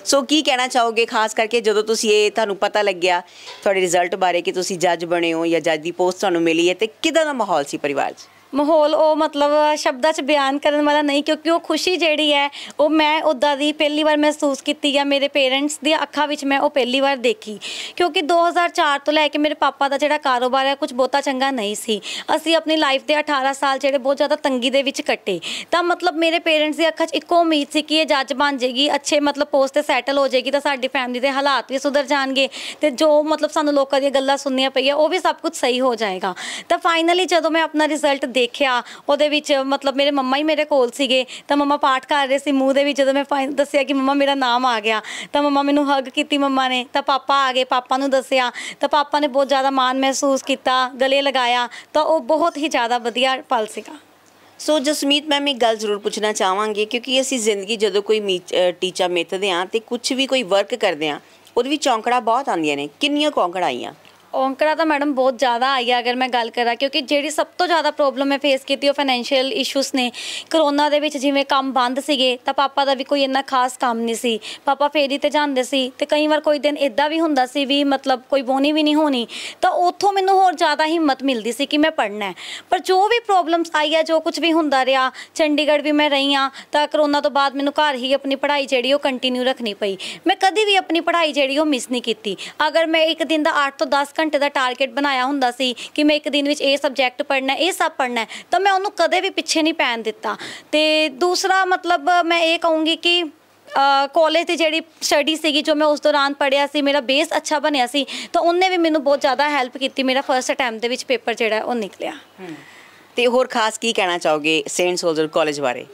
ਸੋ ਕੀ ਕਹਿਣਾ ਚਾਹੋਗੇ ਖਾਸ ਕਰਕੇ ਜਦੋਂ ਤੁਸੀਂ ਇਹ ਤੁਹਾਨੂੰ ਪਤਾ ਲੱਗਿਆ ਤੁਹਾਡੇ ਰਿਜ਼ਲਟ ਬਾਰੇ ਕਿ ਤੁਸੀਂ ਜੱਜ ਬਣੇ ਹੋ ਜਾਂ ਜੱਜ ਦੀ ਪੋਸਟ ਤੁਹਾਨੂੰ ਮਿਲੀ ਹੈ ਤੇ ਕਿਦਾਂ ਦਾ ਮਾਹੌਲ ਸੀ ਪਰਿਵਾਰ 'ਚ ਮਾਹੌਲ ਉਹ ਮਤਲਬ ਸ਼ਬਦਾਂ 'ਚ ਬਿਆਨ ਕਰਨ ਵਾਲਾ ਨਹੀਂ ਕਿਉਂਕਿ ਉਹ ਖੁਸ਼ੀ ਜਿਹੜੀ ਹੈ ਉਹ ਮੈਂ ਉਦਾਂ ਦੀ ਪਹਿਲੀ ਵਾਰ ਮਹਿਸੂਸ ਕੀਤੀ ਆ ਮੇਰੇ ਪੇਰੈਂਟਸ ਦੀ ਅੱਖਾਂ ਵਿੱਚ ਮੈਂ ਉਹ ਪਹਿਲੀ ਵਾਰ ਦੇਖੀ ਕਿਉਂਕਿ 2004 ਤੋਂ ਲੈ ਕੇ ਮੇਰੇ ਪਾਪਾ ਦਾ ਜਿਹੜਾ ਕਾਰੋਬਾਰ ਹੈ ਕੁਝ ਬਹੁਤਾ ਚੰਗਾ ਨਹੀਂ ਸੀ ਅਸੀਂ ਆਪਣੀ ਲਾਈਫ ਦੇ 18 ਸਾਲ ਜਿਹੜੇ ਬਹੁਤ ਜ਼ਿਆਦਾ ਤੰਗੀ ਦੇ ਵਿੱਚ ਕੱਟੇ ਤਾਂ ਮਤਲਬ ਮੇਰੇ ਪੇਰੈਂਟਸ ਦੀ ਅੱਖਾਂ 'ਚ ਇੱਕੋ ਉਮੀਦ ਸੀ ਕਿ ਇਹ ਜੱਜ ਬਣ ਜੇਗੀ ਅੱਛੇ ਮਤਲਬ ਪੋਸਟ ਤੇ ਸੈਟਲ ਹੋ ਜੇਗੀ ਤਾਂ ਸਾਡੀ ਫੈਮਿਲੀ ਦੇ ਹਾਲਾਤ ਵੀ ਸੁਧਰ ਜਾਣਗੇ ਤੇ ਜੋ ਮਤਲਬ ਸਾਨੂੰ ਲੋਕਾਂ ਦੀਆਂ ਗੱਲਾਂ ਸੁਣਨੀਆਂ ਪਈਆਂ ਉਹ ਵੀ ਸਭ ਕੁਝ ਸਹੀ ਹੋ ਜਾਏਗਾ ਤਾਂ ਫਾਈਨਲੀ ਜਦੋਂ ਮੈਂ ਆਪਣਾ ਰਿਜ਼ਲਟ ਦੇਖਿਆ ਉਹਦੇ ਵਿੱਚ ਮਤਲਬ ਮੇਰੇ ਮੰਮਾ ਹੀ ਮੇਰੇ ਕੋਲ ਸੀਗੇ ਤਾਂ ਮੰਮਾ ਪਾਠ ਕਰ ਰਹੇ ਸੀ ਮੂੰਹ ਦੇ ਵਿੱਚ ਜਦੋਂ ਮੈਂ ਦੱਸਿਆ ਕਿ ਮੰਮਾ ਮੇਰਾ ਨਾਮ ਆ ਗਿਆ ਤਾਂ ਮੰਮਾ ਮੈਨੂੰ ਹੱਗ ਕੀਤੀ ਮੰਮਾ ਨੇ ਤਾਂ ਪਾਪਾ ਆ ਗਏ ਪਾਪਾ ਨੂੰ ਦੱਸਿਆ ਤਾਂ ਪਾਪਾ ਨੇ ਬਹੁਤ ਜ਼ਿਆਦਾ ਮਾਣ ਮਹਿਸੂਸ ਕੀਤਾ ਗਲੇ ਲਗਾਇਆ ਤਾਂ ਉਹ ਬਹੁਤ ਹੀ ਜ਼ਿਆਦਾ ਵਧੀਆ ਪਲ ਸੀਗਾ ਸੋ ਜਸਮੀਤ ਮੈਮ ਇੱਕ ਗੱਲ ਜ਼ਰੂਰ ਪੁੱਛਣਾ ਚਾਹਾਂਗੀ ਕਿਉਂਕਿ ਅਸੀਂ ਜ਼ਿੰਦਗੀ ਜਦੋਂ ਕੋਈ ਟੀਚਾ ਮਿੱਥਦੇ ਆਂ ਤੇ ਕੁਝ ਵੀ ਕੋਈ ਵਰਕ ਕਰਦੇ ਆਂ ਉਹਦੇ ਵਿੱਚ ਚੌਂਕੜਾ ਬਹੁਤ ਆਉਂਦੀਆਂ ਨੇ ਕਿੰਨੀਆਂ ਕੌਂਕੜਾਈਆਂ ਔਂਕੜਾ ਤਾਂ ਮੈਡਮ ਬਹੁਤ ਜ਼ਿਆਦਾ ਆਈ ਹੈ ਅਗਰ ਮੈਂ ਗੱਲ ਕਰਾਂ ਕਿਉਂਕਿ ਜਿਹੜੀ ਸਭ ਤੋਂ ਜ਼ਿਆਦਾ ਪ੍ਰੋਬਲਮ ਮੈਂ ਫੇਸ ਕੀਤੀ ਉਹ ਫਾਈਨੈਂਸ਼ੀਅਲ ਇਸ਼ੂਸ ਨੇ ਕਰੋਨਾ ਦੇ ਵਿੱਚ ਜਿਵੇਂ ਕੰਮ ਬੰਦ ਸੀਗੇ ਤਾਂ ਪਾਪਾ ਦਾ ਵੀ ਕੋਈ ਇੰਨਾ ਖਾਸ ਕੰਮ ਨਹੀਂ ਸੀ ਪਾਪਾ ਫੇਰੀ ਤੇ ਜਾਂਦੇ ਸੀ ਤੇ ਕਈ ਵਾਰ ਕੋਈ ਦਿਨ ਇਦਾਂ ਵੀ ਹੁੰਦਾ ਸੀ ਵੀ ਮਤਲਬ ਕੋਈ ਬੋਨੀ ਵੀ ਨਹੀਂ ਹੋਣੀ ਤਾਂ ਉੱਥੋਂ ਮੈਨੂੰ ਹੋਰ ਜ਼ਿਆਦਾ ਹਿੰਮਤ ਮਿਲਦੀ ਸੀ ਕਿ ਮੈਂ ਪੜ੍ਹਨਾ ਹੈ ਪਰ ਜੋ ਵੀ ਪ੍ਰੋਬਲਮਸ ਆਈ ਆ ਜੋ ਕੁਝ ਵੀ ਹੁੰਦਾ ਰਿਹਾ ਚੰਡੀਗੜ੍ਹ ਵੀ ਮੈਂ ਰਹੀ ਆ ਤਾਂ ਕਰੋਨਾ ਤੋਂ ਬਾਅਦ ਮੈਨੂੰ ਘਰ ਹੀ ਆਪਣੀ ਪੜ੍ਹਾਈ ਜਿਹੜੀ ਉਹ ਕੰਟੀਨਿਊ ਰੱਖਣੀ ਪਈ ਮੈਂ ਕਦੀ ਵੀ ਆਪਣੀ ਪੜ੍ਹਾਈ ਜਿਹੜੀ ਉਹ ਮਿਸ ਨਹੀਂ ਕੀਤੀ ਅਗਰ ਮੈਂ ਇੱਕ ਦਿਨ ਦਾ 8 ਤੋਂ 10 ਘੰਟੇ ਦਾ ਟਾਰਗੇਟ ਬਣਾਇਆ ਹੁੰਦਾ ਸੀ ਕਿ ਮੈਂ ਇੱਕ ਦਿਨ ਵਿੱਚ ਇਹ ਸਬਜੈਕਟ ਪੜ੍ਹਨਾ ਇਹ ਸਭ ਪੜ੍ਹਨਾ ਤਾਂ ਮੈਂ ਉਹਨੂੰ ਕਦੇ ਵੀ ਪਿੱਛੇ ਨਹੀਂ ਪੈਣ ਦਿੱਤਾ ਤੇ ਦੂਸਰਾ ਮਤਲਬ ਮੈਂ ਇਹ ਕਹੂੰਗੀ ਕਿ ਕਾਲਜ ਦੀ ਜਿਹੜੀ ਸਟੱਡੀ ਸੀਗੀ ਜੋ ਮੈਂ ਉਸ ਦੌਰਾਨ ਪੜਿਆ ਸੀ ਮੇਰਾ ਬੇਸ ਅੱਛਾ ਬਣਿਆ ਸੀ ਤਾਂ ਉਹਨੇ ਵੀ ਮੈਨੂੰ ਬਹੁਤ ਜ਼ਿਆਦਾ ਹੈਲਪ ਕੀਤੀ ਮੇਰਾ ਫਰਸਟ ਅਟੈਂਪਟ ਦੇ ਵਿੱਚ ਪੇਪਰ ਜਿਹੜਾ ਉਹ ਨਿਕਲਿਆ ਤੇ ਹੋਰ ਖਾਸ ਕੀ ਕਹਿਣਾ ਚਾਹੋਗੇ ਸੇਂਟ ਸੋਲਜਰ ਕਾਲਜ ਬਾਰੇ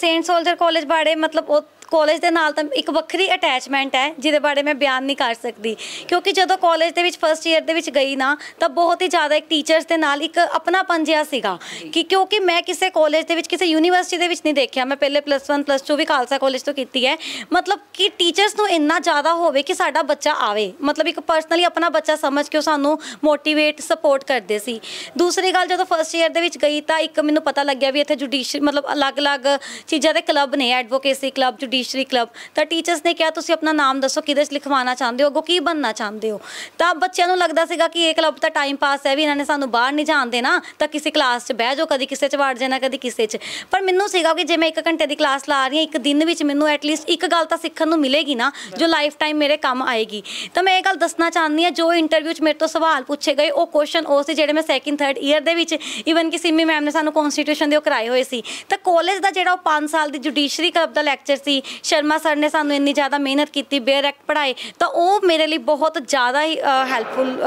ਸੇਂਟ ਸੋਲਜਰ ਕਾਲਜ ਬਾਰੇ ਮਤਲਬ ਉਹ ਕਾਲਜ ਦੇ ਨਾਲ ਤਾਂ ਇੱਕ ਵੱਖਰੀ ਅਟੈਚਮੈਂਟ ਹੈ ਜਿਹਦੇ ਬਾਰੇ ਮੈਂ ਬਿਆਨ ਨਹੀਂ ਕਰ ਸਕਦੀ ਕਿਉਂਕਿ ਜਦੋਂ ਕਾਲਜ ਦੇ ਵਿੱਚ ਫਰਸਟ ਈਅਰ ਦੇ ਵਿੱਚ ਗਈ ਨਾ ਤਾਂ ਬਹੁਤ ਹੀ ਜ਼ਿਆਦਾ ਇੱਕ ਟੀਚਰਸ ਦੇ ਨਾਲ ਇੱਕ ਆਪਣਾ ਪੰਜਿਆ ਸੀਗਾ ਕਿ ਕਿਉਂਕਿ ਮੈਂ ਕਿਸੇ ਕਾਲਜ ਦੇ ਵਿੱਚ ਕਿਸੇ ਯੂਨੀਵਰਸਿਟੀ ਦੇ ਵਿੱਚ ਨਹੀਂ ਦੇਖਿਆ ਮੈਂ ਪਹਿਲੇ ਪਲੱਸ 1 ਪਲੱਸ 2 ਵੀ ਖਾਲਸਾ ਕਾਲਜ ਤੋਂ ਕੀਤੀ ਹੈ ਮਤਲਬ ਕਿ ਟੀਚਰਸ ਨੂੰ ਇੰਨਾ ਜ਼ਿਆਦਾ ਹੋਵੇ ਕਿ ਸਾਡਾ ਬੱਚਾ ਆਵੇ ਮਤਲਬ ਇੱਕ ਪਰਸਨਲੀ ਆਪਣਾ ਬੱਚਾ ਸਮਝ ਕੇ ਉਹ ਸਾਨੂੰ ਮੋਟੀਵੇਟ ਸਪੋਰਟ ਕਰਦੇ ਸੀ ਦੂਸਰੀ ਗੱਲ ਜਦੋਂ ਫਰਸਟ ਈਅਰ ਦੇ ਵਿੱਚ ਗਈ ਤਾਂ ਇੱਕ ਮੈਨੂੰ ਪਤਾ ਲੱਗਿਆ ਵੀ ਇੱਥੇ ਜੁਡੀਸ਼ੀਅਲ ਮਤਲਬ ਅਲੱਗ-ਅਲੱਗ ਚੀਜ਼ਾਂ ਦੇ ਕਲੱਬ ਨੇ ਐਡਵੋਕੇਸੀ ਕਲੱਬ ਜੁਡੀ ਜੁਡੀਸ਼ਰੀ ਕਲੱਬ ਤਾਂ ਟੀਚਰਸ ਨੇ ਕਿਹਾ ਤੁਸੀਂ ਆਪਣਾ ਨਾਮ ਦੱਸੋ ਕਿਹਦੇ 'ਚ ਲਿਖਵਾਉਣਾ ਚਾਹੁੰਦੇ ਹੋ ਅਗੋ ਕੀ ਬਣਨਾ ਚਾਹੁੰਦੇ ਹੋ ਤਾਂ ਬੱਚਿਆਂ ਨੂੰ ਲੱਗਦਾ ਸੀਗਾ ਕਿ ਇਹ ਕਲੱਬ ਤਾਂ ਟਾਈਮ ਪਾਸ ਹੈ ਵੀ ਇਹਨਾਂ ਨੇ ਸਾਨੂੰ ਬਾਹਰ ਨਹੀਂ ਜਾਣ ਦੇਣਾ ਤਾਂ ਕਿਸੇ ਕਲਾਸ 'ਚ ਬਹਿ ਜਾਓ ਕਦੀ ਕਿਸੇ 'ਚ ਵੜ ਜਾਣਾ ਕਦੀ ਕਿਸੇ 'ਚ ਪਰ ਮੈਨੂੰ ਸੀਗਾ ਕਿ ਜੇ ਮੈਂ 1 ਘੰਟੇ ਦੀ ਕਲਾਸ ਲਾ ਰਹੀ ਹਾਂ ਇੱਕ ਦਿਨ ਵਿੱਚ ਮੈਨੂੰ ਐਟਲੀਸਟ ਇੱਕ ਗੱਲ ਤਾਂ ਸਿੱਖਣ ਨੂੰ ਮਿਲੇਗੀ ਨਾ ਜੋ ਲਾਈਫ ਟਾਈਮ ਮੇਰੇ ਕੰਮ ਆਏਗੀ ਤਾਂ ਮੈਂ ਇਹ ਗੱਲ ਦੱਸਣਾ ਚਾਹੁੰਦੀ ਹਾਂ ਜੋ ਇੰਟਰਵਿਊ 'ਚ ਮੇਰੇ ਤੋਂ ਸਵਾਲ ਪੁੱਛੇ ਗਏ ਉਹ ਕੁਐਸਚਨ ਉਹ ਸੀ ਜਿਹੜੇ ਮੈਂ ਸੈਕਿੰਡ ਥਰਡ ਈਅਰ ਦੇ ਵਿੱਚ ਇਵਨ ਕਿ ਸਿਮੀ ਮੈਮ ਨੇ ਸਾਨੂੰ ਕਨਸਟੀਟਿਊਸ਼ਨ ਦੇ ਉਹ ਕਰਾਏ ਹੋਏ ਸੀ ਤਾਂ ਕਾਲਜ ਦਾ ਜਿਹੜਾ ਉਹ 5 ਸਾਲ ਦੀ ਜੁਡੀਸ਼ਰੀ ਕਲੱਬ ਦਾ ਲੈਕਚਰ ਸੀ ਸ਼ਰਮਾ ਸਰ ਨੇ ਸਾਨੂੰ ਇੰਨੀ ਜ਼ਿਆਦਾ ਮਿਹਨਤ ਕੀਤੀ ਬੇਰੈਕ ਪੜਾਏ ਤਾਂ ਉਹ ਮੇਰੇ ਲਈ ਬਹੁਤ ਜ਼ਿਆਦਾ ਹੀ ਹੈਲਪਫੁਲ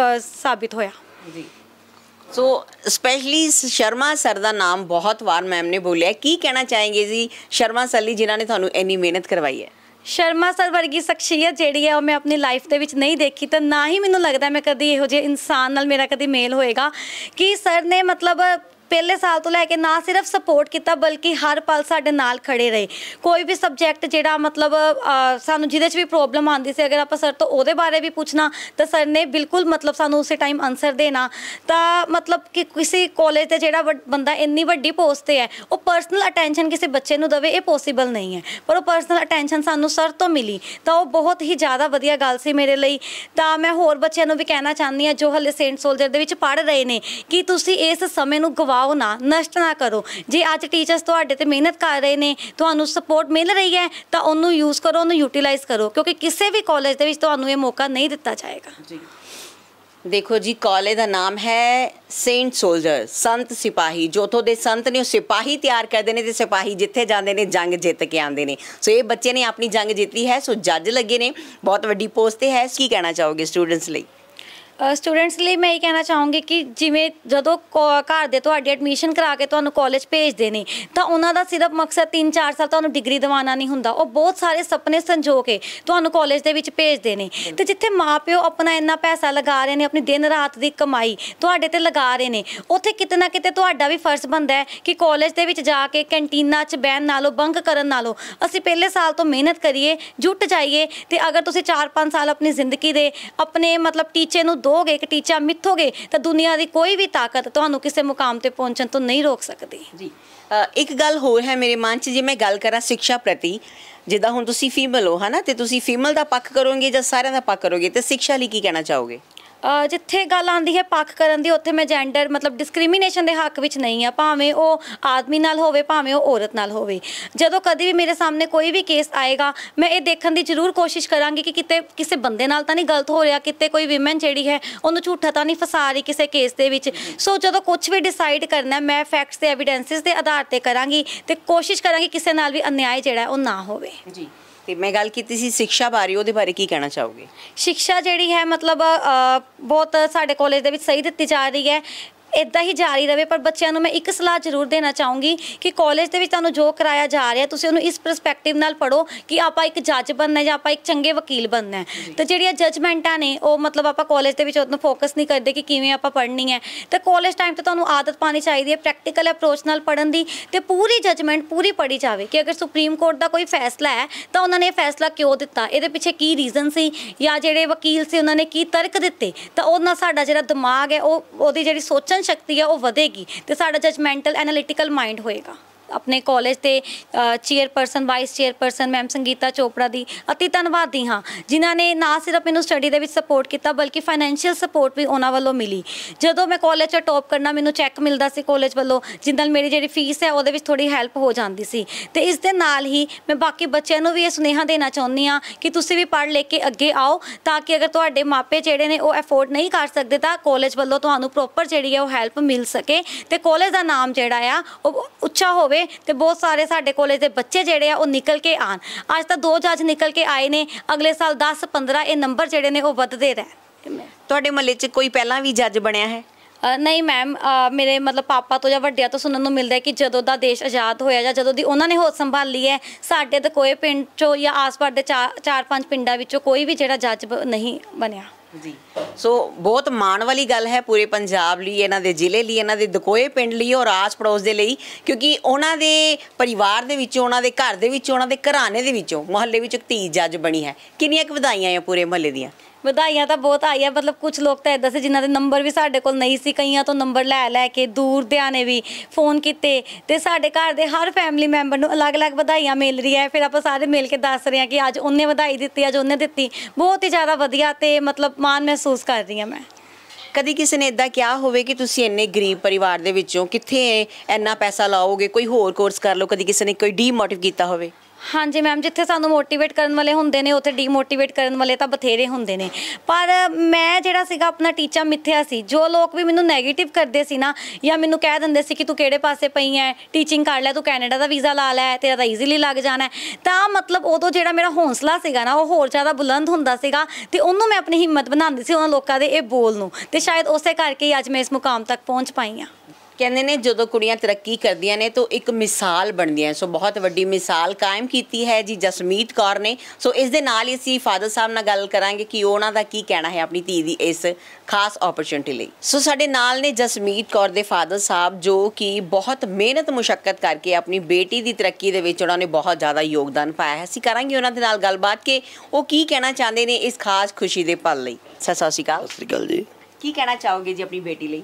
ਸਾਬਿਤ ਹੋਇਆ ਜੀ ਸੋ ਸਪੈਸ਼ਲੀ ਸ਼ਰਮਾ ਸਰ ਦਾ ਨਾਮ ਬਹੁਤ ਵਾਰ ਮੈਮ ਨੇ ਬੋਲਿਆ ਕੀ ਕਹਿਣਾ ਚਾहेंगे ਜੀ ਸ਼ਰਮਾ ਸੱਲੀ ਜਿਨ੍ਹਾਂ ਨੇ ਤੁਹਾਨੂੰ ਇੰਨੀ ਮਿਹਨਤ ਕਰਵਾਈ ਹੈ ਸ਼ਰਮਾ ਸਰ ਵਰਗੀ ਸ਼ਖਸੀਅਤ ਜਿਹੜੀ ਹੈ ਉਹ ਮੈਂ ਆਪਣੀ ਲਾਈਫ ਦੇ ਵਿੱਚ ਨਹੀਂ ਦੇਖੀ ਤਾਂ ਨਾ ਹੀ ਮੈਨੂੰ ਲੱਗਦਾ ਮੈਂ ਕਦੀ ਇਹੋ ਜਿਹੇ ਇਨਸਾਨ ਨਾਲ ਮੇਰਾ ਕਦੀ ਮੇਲ ਹੋਏਗਾ ਕਿ ਸਰ ਨੇ ਮਤਲਬ ਪਹਿਲੇ ਸਾਲ ਤੋਂ ਲੈ ਕੇ ਨਾ ਸਿਰਫ ਸਪੋਰਟ ਕੀਤਾ ਬਲਕਿ ਹਰ ਪਲ ਸਾਡੇ ਨਾਲ ਖੜੇ ਰਹੇ ਕੋਈ ਵੀ ਸਬਜੈਕਟ ਜਿਹੜਾ ਮਤਲਬ ਸਾਨੂੰ ਜਿਹਦੇ 'ਚ ਵੀ ਪ੍ਰੋਬਲਮ ਆਉਂਦੀ ਸੀ ਅਗਰ ਆਪਾਂ ਸਰ ਤੋਂ ਉਹਦੇ ਬਾਰੇ ਵੀ ਪੁੱਛਣਾ ਤਾਂ ਸਰ ਨੇ ਬਿਲਕੁਲ ਮਤਲਬ ਸਾਨੂੰ ਉਸੇ ਟਾਈਮ ਆਨਸਰ ਦੇਣਾ ਤਾਂ ਮਤਲਬ ਕਿ ਕਿਸੇ ਕਾਲਜ ਤੇ ਜਿਹੜਾ ਬੰਦਾ ਇੰਨੀ ਵੱਡੀ ਪੋਸਟ ਤੇ ਹੈ ਉਹ ਪਰਸਨਲ ਅਟੈਂਸ਼ਨ ਕਿਸੇ ਬੱਚੇ ਨੂੰ ਦਵੇ ਇਹ ਪੋਸੀਬਲ ਨਹੀਂ ਹੈ ਪਰ ਉਹ ਪਰਸਨਲ ਅਟੈਂਸ਼ਨ ਸਾਨੂੰ ਸਰ ਤੋਂ ਮਿਲੀ ਤਾਂ ਉਹ ਬਹੁਤ ਹੀ ਜ਼ਿਆਦਾ ਵਧੀਆ ਗੱਲ ਸੀ ਮੇਰੇ ਲਈ ਤਾਂ ਮੈਂ ਹੋਰ ਬੱਚਿਆਂ ਨੂੰ ਵੀ ਕਹਿਣਾ ਚਾਹੁੰਦੀ ਹਾਂ ਜੋ ਹਲੇ ਸੇਂਟ ਸੋਲਜਰ ਦੇ ਵਿੱਚ ਪੜ ਰਹੇ ਨੇ ਕਿ ਤੁਸੀਂ ਇਸ ਸਮੇਂ ਨੂੰ ਗਵਾ ਦਬਾਓ ਨਾ ਨਸ਼ਟ ਨਾ ਕਰੋ ਜੇ ਅੱਜ ਟੀਚਰਸ ਤੁਹਾਡੇ ਤੇ ਮਿਹਨਤ ਕਰ ਰਹੇ ਨੇ ਤੁਹਾਨੂੰ ਸਪੋਰਟ ਮਿਲ ਰਹੀ ਹੈ ਤਾਂ ਉਹਨੂੰ ਯੂਜ਼ ਕਰੋ ਉਹਨੂੰ ਯੂਟਿਲਾਈਜ਼ ਕਰੋ ਕਿਉਂਕਿ ਕਿਸੇ ਵੀ ਕਾਲਜ ਦੇ ਵਿੱਚ ਤੁਹਾਨੂੰ ਇਹ ਮੌਕਾ ਨਹੀਂ ਦਿੱਤਾ ਜਾਏਗਾ ਜੀ ਦੇਖੋ ਜੀ ਕਾਲਜ ਦਾ ਨਾਮ ਹੈ ਸੇਂਟ ਸੋਲਜਰ ਸੰਤ ਸਿਪਾਹੀ ਜੋ ਦੇ ਸੰਤ ਨੇ ਉਹ ਸਿਪਾਹੀ ਤਿਆਰ ਕਰਦੇ ਨੇ ਤੇ ਸਿਪਾਹੀ ਜਿੱਥੇ ਜਾਂਦੇ ਨੇ ਜੰਗ ਜਿੱਤ ਕੇ ਆਉਂਦੇ ਨੇ ਸੋ ਇਹ ਬੱਚੇ ਨੇ ਆਪਣੀ ਜੰਗ ਜਿੱਤੀ ਹੈ ਸੋ ਜੱਜ ਲੱਗੇ ਨੇ ਬਹੁਤ ਵੱਡੀ ਪੋਸਟ ਤੇ ਹੈ ਕੀ ਕਹਿਣਾ ਚਾਹੋਗੇ ਸਟੂਡੈਂਟਸ ਲਈ ਸਟੂਡੈਂਟਸ ਲਈ ਮੈਂ ਇਹ ਕਹਿਣਾ ਚਾਹੂੰਗੀ ਕਿ ਜਿਵੇਂ ਜਦੋਂ ਘਰ ਦੇ ਤੁਹਾਡੇ ਐਡਮਿਸ਼ਨ ਕਰਾ ਕੇ ਤੁਹਾਨੂੰ ਕਾਲਜ ਭੇਜਦੇ ਨੇ ਤਾਂ ਉਹਨਾਂ ਦਾ ਸਿਰਫ ਮਕਸਦ 3-4 ਸਾਲ ਤੁਹਾਨੂੰ ਡਿਗਰੀ ਦਿਵਾਉਣਾ ਨਹੀਂ ਹੁੰਦਾ ਉਹ ਬਹੁਤ ਸਾਰੇ ਸੁਪਨੇ ਸੰਜੋ ਕੇ ਤੁਹਾਨੂੰ ਕਾਲਜ ਦੇ ਵਿੱਚ ਭੇਜਦੇ ਨੇ ਤੇ ਜਿੱਥੇ ਮਾਪਿਓ ਆਪਣਾ ਇੰਨਾ ਪੈਸਾ ਲਗਾ ਰਹੇ ਨੇ ਆਪਣੀ ਦਿਨ ਰਾਤ ਦੀ ਕਮਾਈ ਤੁਹਾਡੇ ਤੇ ਲਗਾ ਰਹੇ ਨੇ ਉੱਥੇ ਕਿਤੇ ਨਾ ਕਿਤੇ ਤੁਹਾਡਾ ਵੀ ਫਰਜ਼ ਬਣਦਾ ਹੈ ਕਿ ਕਾਲਜ ਦੇ ਵਿੱਚ ਜਾ ਕੇ ਕੈਂਟੀਨਾਂ 'ਚ ਬਹਿਣ ਨਾਲੋਂ ਬੰਕ ਕਰਨ ਨਾਲੋਂ ਅਸੀਂ ਪਹਿਲੇ ਸਾਲ ਤੋਂ ਮਿਹਨਤ ਕਰੀਏ ਜੁੱਟ ਜਾਈਏ ਤੇ ਅਗਰ ਤੁਸੀਂ 4-5 ਸਾਲ ਆਪਣੀ ਜ਼ਿੰਦਗੀ ਦੇ ਆਪਣੇ ਮਤਲਬ ਟੀਚੇ ਨੂੰ ਦੋਗੇ ਇੱਕ ਟੀਚਾ ਮਿੱਥੋਗੇ ਤਾਂ ਦੁਨੀਆ ਦੀ ਕੋਈ ਵੀ ਤਾਕਤ ਤੁਹਾਨੂੰ ਕਿਸੇ ਮੁਕਾਮ ਤੇ ਪਹੁੰਚਣ ਤੋਂ ਨਹੀਂ ਰੋਕ ਸਕਦੀ ਜੀ ਇੱਕ ਗੱਲ ਹੋਰ ਹੈ ਮੇਰੇ ਮਨ 'ਚ ਜੇ ਮੈਂ ਗੱਲ ਕਰਾਂ ਸਿੱਖਿਆ ਪ੍ਰਤੀ ਜਿੱਦਾਂ ਹੁਣ ਤੁਸੀਂ ਫੀਮੇਲ ਹੋ ਹਨਾ ਤੇ ਤੁਸੀਂ ਫੀਮੇਲ ਦਾ ਪੱਖ ਕਰੋਗੇ ਜਾਂ ਸਾਰਿਆਂ ਦਾ ਪੱਖ ਕਰੋਗੇ ਤੇ ਸਿੱਖਿਆ ਲਈ ਕੀ ਕਹਿਣਾ ਚਾਹੋਗੇ ਜਿੱਥੇ ਗੱਲ ਆਂਦੀ ਹੈ ਪੱਖ ਕਰਨ ਦੀ ਉੱਥੇ ਮੈਂ ਜੈਂਡਰ ਮਤਲਬ ਡਿਸਕ੍ਰਿਮੀਨੇਸ਼ਨ ਦੇ ਹੱਕ ਵਿੱਚ ਨਹੀਂ ਆ ਭਾਵੇਂ ਉਹ ਆਦਮੀ ਨਾਲ ਹੋਵੇ ਭਾਵੇਂ ਉਹ ਔਰਤ ਨਾਲ ਹੋਵੇ ਜਦੋਂ ਕਦੀ ਵੀ ਮੇਰੇ ਸਾਹਮਣੇ ਕੋਈ ਵੀ ਕੇਸ ਆਏਗਾ ਮੈਂ ਇਹ ਦੇਖਣ ਦੀ ਜ਼ਰੂਰ ਕੋਸ਼ਿਸ਼ ਕਰਾਂਗੀ ਕਿ ਕਿਤੇ ਕਿਸੇ ਬੰਦੇ ਨਾਲ ਤਾਂ ਨਹੀਂ ਗਲਤ ਹੋ ਰਿਹਾ ਕਿਤੇ ਕੋਈ ਔਰਤ ਜਿਹੜੀ ਹੈ ਉਹਨੂੰ ਝੂਠਾ ਤਾਂ ਨਹੀਂ ਫਸਾ ਰਹੀ ਕਿਸੇ ਕੇਸ ਦੇ ਵਿੱਚ ਸੋ ਜਦੋਂ ਕੁਝ ਵੀ ਡਿਸਾਈਡ ਕਰਨਾ ਮੈਂ ਫੈਕਟਸ ਤੇ ਐਵੀਡੈਂਸਸ ਦੇ ਆਧਾਰ ਤੇ ਕਰਾਂਗੀ ਤੇ ਕੋਸ਼ਿਸ਼ ਕਰਾਂਗੀ ਕਿਸੇ ਨਾਲ ਵੀ ਅਨਿਆਏ ਜਿਹੜਾ ਉਹ ਨਾ ਹੋਵੇ ਜੀ ਤੇ ਮੈਂ ਗੱਲ ਕੀਤੀ ਸੀ ਸਿੱਖਿਆ ਬਾਰੇ ਉਹਦੇ ਬਾਰੇ ਕੀ ਕਹਿਣਾ ਚਾਹੋਗੇ ਸਿੱਖਿਆ ਜਿਹੜੀ ਹੈ ਮਤਲਬ ਬਹੁਤ ਸਾਡੇ ਕਾਲਜ ਦੇ ਵਿੱਚ ਸਹੀ ਦਿੱਤੀ ਜਾ ਰਹੀ ਹੈ ਇਦਾਂ ਹੀ ਜਾਰੀ ਰਵੇ ਪਰ ਬੱਚਿਆਂ ਨੂੰ ਮੈਂ ਇੱਕ ਸਲਾਹ ਜ਼ਰੂਰ ਦੇਣਾ ਚਾਹੂੰਗੀ ਕਿ ਕਾਲਜ ਦੇ ਵਿੱਚ ਤੁਹਾਨੂੰ ਜੋ ਕਰਾਇਆ ਜਾ ਰਿਹਾ ਤੁਸੀਂ ਉਹਨੂੰ ਇਸ ਪਰਸਪੈਕਟਿਵ ਨਾਲ ਪੜੋ ਕਿ ਆਪਾਂ ਇੱਕ ਜੱਜ ਬਣਨਾ ਜਾਂ ਆਪਾਂ ਇੱਕ ਚੰਗੇ ਵਕੀਲ ਬਣਨਾ ਤੇ ਜਿਹੜੀਆਂ ਜਜਮੈਂਟਾਂ ਨੇ ਉਹ ਮਤਲਬ ਆਪਾਂ ਕਾਲਜ ਦੇ ਵਿੱਚ ਉਹਨੂੰ ਫੋਕਸ ਨਹੀਂ ਕਰਦੇ ਕਿ ਕਿਵੇਂ ਆਪਾਂ ਪੜ੍ਹਨੀ ਹੈ ਤੇ ਕਾਲਜ ਟਾਈਮ ਤੇ ਤੁਹਾਨੂੰ ਆਦਤ ਪਾਣੀ ਚਾਹੀਦੀ ਹੈ ਪ੍ਰੈਕਟੀਕਲ ਅਪਰੋਚ ਨਾਲ ਪੜਨ ਦੀ ਤੇ ਪੂਰੀ ਜਜਮੈਂਟ ਪੂਰੀ ਪੜੀ ਜਾਵੇ ਕਿ ਅਗਰ ਸੁਪਰੀਮ ਕੋਰਟ ਦਾ ਕੋਈ ਫੈਸਲਾ ਹੈ ਤਾਂ ਉਹਨਾਂ ਨੇ ਇਹ ਫੈਸਲਾ ਕਿਉਂ ਦਿੱਤਾ ਇਹਦੇ ਪਿੱਛੇ ਕੀ ਰੀਜ਼ਨ ਸੀ ਜਾਂ ਜਿਹੜੇ ਵਕੀਲ ਸੀ ਉਹਨਾਂ ਨੇ ਕੀ ਤਰਕ ਦਿੱਤੇ ਤਾਂ ਉਹਨਾਂ ਸਾਡਾ ਜਿਹੜਾ ਦਿਮਾਗ ਹੈ ਉਹ ਉਹਦੀ ਜਿਹੜੀ ਸੋਚਣ ਸ਼ਕਤੀ ਹੈ ਉਹ ਵਧੇਗੀ ਤੇ ਸਾਡਾ ਜਜਮੈਂਟਲ ਐਨਾਲਿਟੀਕਲ ਮਾਈਂਡ ਹੋਏਗਾ ਆਪਣੇ ਕਾਲਜ ਤੇ chairperson vice chairperson ma'am Sangeeta Chopra ਦੀ ਅਤੀ ਧੰਨਵਾਦੀ ਹਾਂ ਜਿਨ੍ਹਾਂ ਨੇ ਨਾ ਸਿਰਫ ਮੈਨੂੰ ਸਟੱਡੀ ਦੇ ਵਿੱਚ ਸਪੋਰਟ ਕੀਤਾ ਬਲਕਿ ਫਾਈਨੈਂਸ਼ੀਅਲ ਸਪੋਰਟ ਵੀ ਉਹਨਾਂ ਵੱਲੋਂ ਮਿਲੀ ਜਦੋਂ ਮੈਂ ਕਾਲਜ 'ਚ ਟੌਪ ਕਰਨਾ ਮੈਨੂੰ ਚੈੱਕ ਮਿਲਦਾ ਸੀ ਕਾਲਜ ਵੱਲੋਂ ਜਿਸ ਨਾਲ ਮੇਰੀ ਜਿਹੜੀ ਫੀਸ ਹੈ ਉਹਦੇ ਵਿੱਚ ਥੋੜੀ ਹੈਲਪ ਹੋ ਜਾਂਦੀ ਸੀ ਤੇ ਇਸ ਦੇ ਨਾਲ ਹੀ ਮੈਂ ਬਾਕੀ ਬੱਚਿਆਂ ਨੂੰ ਵੀ ਇਹ ਸੁਨੇਹਾ ਦੇਣਾ ਚਾਹੁੰਦੀ ਹਾਂ ਕਿ ਤੁਸੀਂ ਵੀ ਪੜ੍ਹ ਲੈ ਕੇ ਅੱਗੇ ਆਓ ਤਾਂ ਕਿ ਅਗਰ ਤੁਹਾਡੇ ਮਾਪੇ ਜਿਹੜੇ ਨੇ ਉਹ ਅਫੋਰਡ ਨਹੀਂ ਕਰ ਸਕਦੇ ਤਾਂ ਕਾਲਜ ਵੱਲੋਂ ਤੁਹਾਨੂੰ ਪ੍ਰੋਪਰ ਜਿਹੜੀ ਹੈ ਉਹ ਹੈਲਪ ਮਿਲ ਸਕੇ ਤੇ ਕਾਲਜ ਦਾ ਨਾਮ ਜਿਹੜਾ ਆ ਉਹ ਉੱਚਾ ਹੋਵੇ ਹੋਵੇ ਤੇ ਬਹੁਤ ਸਾਰੇ ਸਾਡੇ ਕਾਲਜ ਦੇ ਬੱਚੇ ਜਿਹੜੇ ਆ ਉਹ ਨਿਕਲ ਕੇ ਆਣ ਅੱਜ ਤਾਂ ਦੋ ਜੱਜ ਨਿਕਲ ਕੇ ਆਏ ਨੇ ਅਗਲੇ ਸਾਲ 10 15 ਇਹ ਨੰਬਰ ਜਿਹੜੇ ਨੇ ਉਹ ਵੱਧਦੇ ਰਹਿ ਤੁਹਾਡੇ ਮਹੱਲੇ 'ਚ ਕੋਈ ਪਹਿਲਾਂ ਵੀ ਜੱਜ ਬਣਿਆ ਹੈ ਨਹੀਂ ਮੈਮ ਮੇਰੇ ਮਤਲਬ ਪਾਪਾ ਤੋਂ ਜਾਂ ਵੱਡਿਆਂ ਤੋਂ ਸੁਣਨ ਨੂੰ ਮਿਲਦਾ ਹੈ ਕਿ ਜਦੋਂ ਦਾ ਦੇਸ਼ ਆਜ਼ਾਦ ਹੋਇਆ ਜਾਂ ਜਦੋਂ ਦੀ ਉਹਨਾਂ ਨੇ ਹੋਸ ਸੰਭਾਲੀ ਹੈ ਸਾਡੇ ਤਾਂ ਕੋਈ ਪਿੰਡ ਚੋਂ ਜਾਂ ਆਸ-ਪਾਸ ਦੇ ਚਾਰ ਪੰਜ ਪਿੰਡਾਂ ਵਿੱਚੋਂ ਕੋਈ ਵੀ ਜਿਹੜਾ ਜੱਜ ਨਹੀਂ ਬਣਿਆ ਜੀ ਸੋ ਬਹੁਤ ਮਾਣ ਵਾਲੀ ਗੱਲ ਹੈ ਪੂਰੇ ਪੰਜਾਬ ਲਈ ਇਹਨਾਂ ਦੇ ਜ਼ਿਲ੍ਹੇ ਲਈ ਇਹਨਾਂ ਦੇ ਦਕੋਏ ਪਿੰਡ ਲਈ ਔਰ ਆਸ ਪੜੋਸ ਦੇ ਲਈ ਕਿਉਂਕਿ ਉਹਨਾਂ ਦੇ ਪਰਿਵਾਰ ਦੇ ਵਿੱਚੋਂ ਉਹਨਾਂ ਦੇ ਘਰ ਦੇ ਵਿੱਚੋਂ ਉਹਨਾਂ ਦੇ ਘਰਾਣੇ ਦੇ ਵਿੱਚੋਂ ਮੁਹੱਲੇ ਵਿੱਚ ਇੱਕ ਧੀ ਜੱਜ ਬਣੀ ਹੈ ਕਿੰਨੀਆਂ ਕੁ ਵਧਾਈਆਂ ਆ ਪੂਰੇ ਮੁਹੱਲੇ ਦੀਆਂ ਵਧਾਈਆਂ ਤਾਂ ਬਹੁਤ ਆਈਆਂ ਮਤਲਬ ਕੁਝ ਲੋਕ ਤਾਂ ਐਦਾਂ ਸੀ ਜਿਨ੍ਹਾਂ ਦੇ ਨੰਬਰ ਵੀ ਸਾਡੇ ਕੋਲ ਨਹੀਂ ਸੀ ਕਈਆਂ ਤੋਂ ਨੰਬਰ ਲੈ ਲੈ ਕੇ ਦੂਰ ਦਿਆਨੇ ਵੀ ਫੋਨ ਕੀਤੇ ਤੇ ਸਾਡੇ ਘਰ ਦੇ ਹਰ ਫੈਮਿਲੀ ਮੈਂਬਰ ਨੂੰ ਅਲੱਗ-ਅਲੱਗ ਵਧਾਈਆਂ ਮਿਲ ਰਹੀ ਹੈ ਫਿਰ ਆਪਾਂ ਸਾਰੇ ਮਿਲ ਕੇ ਦੱਸ ਰਹੇ ਹਾਂ ਕਿ ਅੱਜ ਉਹਨੇ ਵਧਾਈ ਦਿੱਤੀ ਅੱਜ ਉਹਨੇ ਦਿੱਤੀ ਬਹੁਤ ਹੀ ਜ਼ਿਆਦਾ ਵਧੀਆ ਤੇ ਮਤਲਬ ਮਾਣ ਮਹਿਸੂਸ ਕਰ ਰਹੀ ਹਾਂ ਮੈਂ ਕਦੀ ਕਿਸੇ ਨੇ ਇਦਾਂ ਕਿਹਾ ਹੋਵੇ ਕਿ ਤੁਸੀਂ ਇੰਨੇ ਗਰੀਬ ਪਰਿਵਾਰ ਦੇ ਵਿੱਚੋਂ ਕਿੱਥੇ ਇੰਨਾ ਪੈਸਾ ਲਾਓਗੇ ਕੋਈ ਹੋਰ ਕੋਰਸ ਕਰ ਲਓ ਕਦੀ ਕਿਸੇ ਨੇ ਕੋਈ ਡੀਮੋਟਿਵ ਕੀਤਾ ਹੋਵੇ ਹਾਂਜੀ ਮੈਮ ਜਿੱਥੇ ਸਾਨੂੰ ਮੋਟੀਵੇਟ ਕਰਨ ਵਾਲੇ ਹੁੰਦੇ ਨੇ ਉੱਥੇ ਡੀਮੋਟੀਵੇਟ ਕਰਨ ਵਾਲੇ ਤਾਂ ਬਥੇਰੇ ਹੁੰਦੇ ਨੇ ਪਰ ਮੈਂ ਜਿਹੜਾ ਸੀਗਾ ਆਪਣਾ ਟੀਚਾ ਮਿੱਥਿਆ ਸੀ ਜੋ ਲੋਕ ਵੀ ਮੈਨੂੰ 네ਗੇਟਿਵ ਕਰਦੇ ਸੀ ਨਾ ਜਾਂ ਮੈਨੂੰ ਕਹਿ ਦਿੰਦੇ ਸੀ ਕਿ ਤੂੰ ਕਿਹੜੇ ਪਾਸੇ ਪਈ ਐ ਟੀਚਿੰਗ ਕਰ ਲੈ ਤੂੰ ਕੈਨੇਡਾ ਦਾ ਵੀਜ਼ਾ ਲਾ ਲੈ ਤੇਰਾ ਤਾਂ ਈਜ਼ੀਲੀ ਲੱਗ ਜਾਣਾ ਤਾਂ ਮਤਲਬ ਉਦੋਂ ਜਿਹੜਾ ਮੇਰਾ ਹੌਸਲਾ ਸੀਗਾ ਨਾ ਉਹ ਹੋਰ ਜ਼ਿਆਦਾ ਬੁਲੰਦ ਹੁੰਦਾ ਸੀਗਾ ਤੇ ਉਹਨੂੰ ਮੈਂ ਆਪਣੀ ਹਿੰਮਤ ਬਣਾਉਂਦੀ ਸੀ ਉਹਨਾਂ ਲੋਕਾਂ ਦੇ ਇਹ ਬੋਲ ਨੂੰ ਤੇ ਸ਼ਾਇਦ ਉਸੇ ਕਰਕੇ ਹੀ ਅੱਜ ਮੈਂ ਇਸ ਮੁਕਾਮ ਤੱਕ ਪਹੁੰਚ ਪਾਈ ਆ ਕਹਿੰਦੇ ਨੇ ਜਦੋਂ ਕੁੜੀਆਂ ਤਰੱਕੀ ਕਰਦੀਆਂ ਨੇ ਤਾਂ ਇੱਕ ਮਿਸਾਲ ਬਣਦੀਆਂ ਸੋ ਬਹੁਤ ਵੱਡੀ ਮਿਸਾਲ ਕਾਇਮ ਕੀਤੀ ਹੈ ਜੀ ਜਸਮੀਤ ਕੌਰ ਨੇ ਸੋ ਇਸ ਦੇ ਨਾਲ ਹੀ ਅਸੀਂ ਫਾਦਰ ਸਾਹਿਬ ਨਾਲ ਗੱਲ ਕਰਾਂਗੇ ਕਿ ਉਹਨਾਂ ਦਾ ਕੀ ਕਹਿਣਾ ਹੈ ਆਪਣੀ ਧੀ ਦੀ ਇਸ ਖਾਸ ਓਪਰਚੁਨਿਟੀ ਲਈ ਸੋ ਸਾਡੇ ਨਾਲ ਨੇ ਜਸਮੀਤ ਕੌਰ ਦੇ ਫਾਦਰ ਸਾਹਿਬ ਜੋ ਕਿ ਬਹੁਤ ਮਿਹਨਤ ਮੁਸ਼ਕਲ ਕਰਕੇ ਆਪਣੀ ਬੇਟੀ ਦੀ ਤਰੱਕੀ ਦੇ ਵਿੱਚ ਉਹਨਾਂ ਨੇ ਬਹੁਤ ਜ਼ਿਆਦਾ ਯੋਗਦਾਨ ਪਾਇਆ ਹੈ ਅਸੀਂ ਕਰਾਂਗੇ ਉਹਨਾਂ ਦੇ ਨਾਲ ਗੱਲਬਾਤ ਕਿ ਉਹ ਕੀ ਕਹਿਣਾ ਚਾਹੁੰਦੇ ਨੇ ਇਸ ਖਾਸ ਖੁਸ਼ੀ ਦੇ ਪਲ ਲਈ ਸਸਾ ਸ੍ਰੀ ਅਕਾਲ ਸ੍ਰੀ ਅਕਾਲ ਜੀ ਕੀ ਕਹਿਣਾ ਚਾਹੋਗੇ ਜੀ ਆਪਣੀ ਬੇਟੀ ਲਈ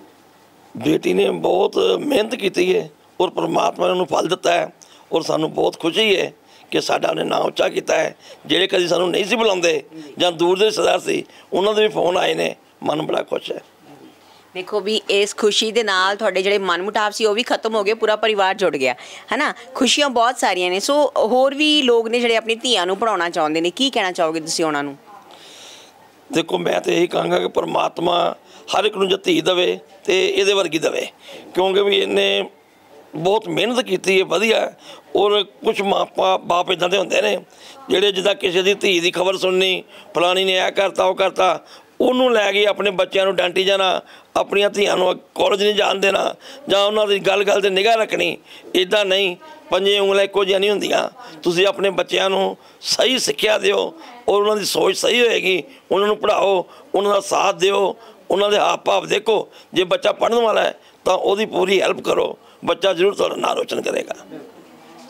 ਬੇਟੀ ਨੇ ਬਹੁਤ ਮਿਹਨਤ ਕੀਤੀ ਹੈ ਔਰ ਪ੍ਰਮਾਤਮਾ ਨੇ ਉਹਨੂੰ ਫਲ ਦਿੱਤਾ ਹੈ ਔਰ ਸਾਨੂੰ ਬਹੁਤ ਖੁਸ਼ੀ ਹੈ ਕਿ ਸਾਡਾ ਉਹਨੇ ਨਾਮ ਉੱਚਾ ਕੀਤਾ ਹੈ ਜਿਹੜੇ ਕਦੀ ਸਾਨੂੰ ਨਹੀਂ ਸੀ ਬੁਲਾਉਂਦੇ ਜਾਂ ਦੂਰ ਦੇ ਸਦਾਰ ਸੀ ਉਹਨਾਂ ਦੇ ਵੀ ਫੋਨ ਆਏ ਨੇ ਮਨ ਬੜਾ ਖੁਸ਼ ਹੈ ਦੇਖੋ ਵੀ ਇਸ ਖੁਸ਼ੀ ਦੇ ਨਾਲ ਤੁਹਾਡੇ ਜਿਹੜੇ ਮਨਮੁਟਾਵ ਸੀ ਉਹ ਵੀ ਖਤਮ ਹੋ ਗਏ ਪੂਰਾ ਪਰਿਵਾਰ ਜੁੜ ਗਿਆ ਹੈਨਾ ਖੁਸ਼ੀਆਂ ਬਹੁਤ ਸਾਰੀਆਂ ਨੇ ਸੋ ਹੋਰ ਵੀ ਲੋਕ ਨੇ ਜਿਹੜੇ ਆਪਣੀ ਧੀਆਂ ਨੂੰ ਪੜਾਉਣਾ ਚਾਹੁੰਦੇ ਨੇ ਕੀ ਕਹਿਣਾ ਚਾਹੋਗੇ ਤੁਸੀਂ ਉਹਨਾਂ ਨੂੰ ਦੇਖੋ ਮੈਂ ਤਾਂ ਇਹ ਕਹਾਂਗਾ ਕਿ ਪਰਮਾਤਮਾ ਹਰ ਇੱਕ ਨੂੰ ਜਤੀ ਦੇਵੇ ਤੇ ਇਹਦੇ ਵਰਗੀ ਦੇਵੇ ਕਿਉਂਕਿ ਵੀ ਇਹਨੇ ਬਹੁਤ ਮਿਹਨਤ ਕੀਤੀ ਹੈ ਵਧੀਆ ਔਰ ਕੁਝ ਮਾਪਾ ਬਾਪ ਇਦਾਂ ਦੇ ਹੁੰਦੇ ਨੇ ਜਿਹੜੇ ਜਿੱਦਾਂ ਕਿਸੇ ਦੀ ਧੀ ਦੀ ਖਬਰ ਸੁਣਨੀ ਫਲਾਣੀ ਨੇ ਇਹ ਕਰਤਾ ਉਹ ਕਰਤਾ ਉਹਨੂੰ ਲੈ ਕੇ ਆਪਣੇ ਬੱਚਿਆਂ ਨੂੰ ਡਾਂਟੀ ਜਾਣਾ ਆਪਣੀਆਂ ਧੀਆਂ ਨੂੰ ਕਾਲਜ ਨਹੀਂ ਜਾਣ ਦੇਣਾ ਜਾਂ ਉਹਨਾਂ ਦੀ ਗੱਲ-ਗੱਲ ਤੇ ਨਿਗਾਹ ਰੱਖਣੀ ਇਦਾਂ ਨਹੀਂ ਪੰਜੇ ਉਂਗਲਾਂ ਇੱਕੋ ਜਿਹੀਆਂ ਨਹੀਂ ਹੁੰਦੀਆਂ ਤੁਸੀਂ ਆਪਣੇ ਬੱਚਿਆਂ ਨੂੰ ਸਹੀ ਸਿੱਖਿਆ ਦਿਓ ਔਰ ਉਹਨਾਂ ਦੀ ਸੋਚ ਸਹੀ ਹੋਏਗੀ ਉਹਨਾਂ ਨੂੰ ਪੜ੍ਹਾਓ ਉਹਨਾਂ ਦਾ ਸਾਥ ਦਿਓ ਉਹਨਾਂ ਦੇ ਹਾਵ ਭਾਵ ਦੇਖੋ ਜੇ ਬੱਚਾ ਪੜਨ ਵਾਲਾ ਹੈ ਤਾਂ ਉਹਦੀ ਪੂਰੀ ਹੈਲਪ ਕਰੋ ਬੱਚਾ ਜ਼ਰੂਰ ਤੁਹਾਡਾ ਨਾਰੋਚਨ ਰੋਸ਼ਨ ਕਰੇਗਾ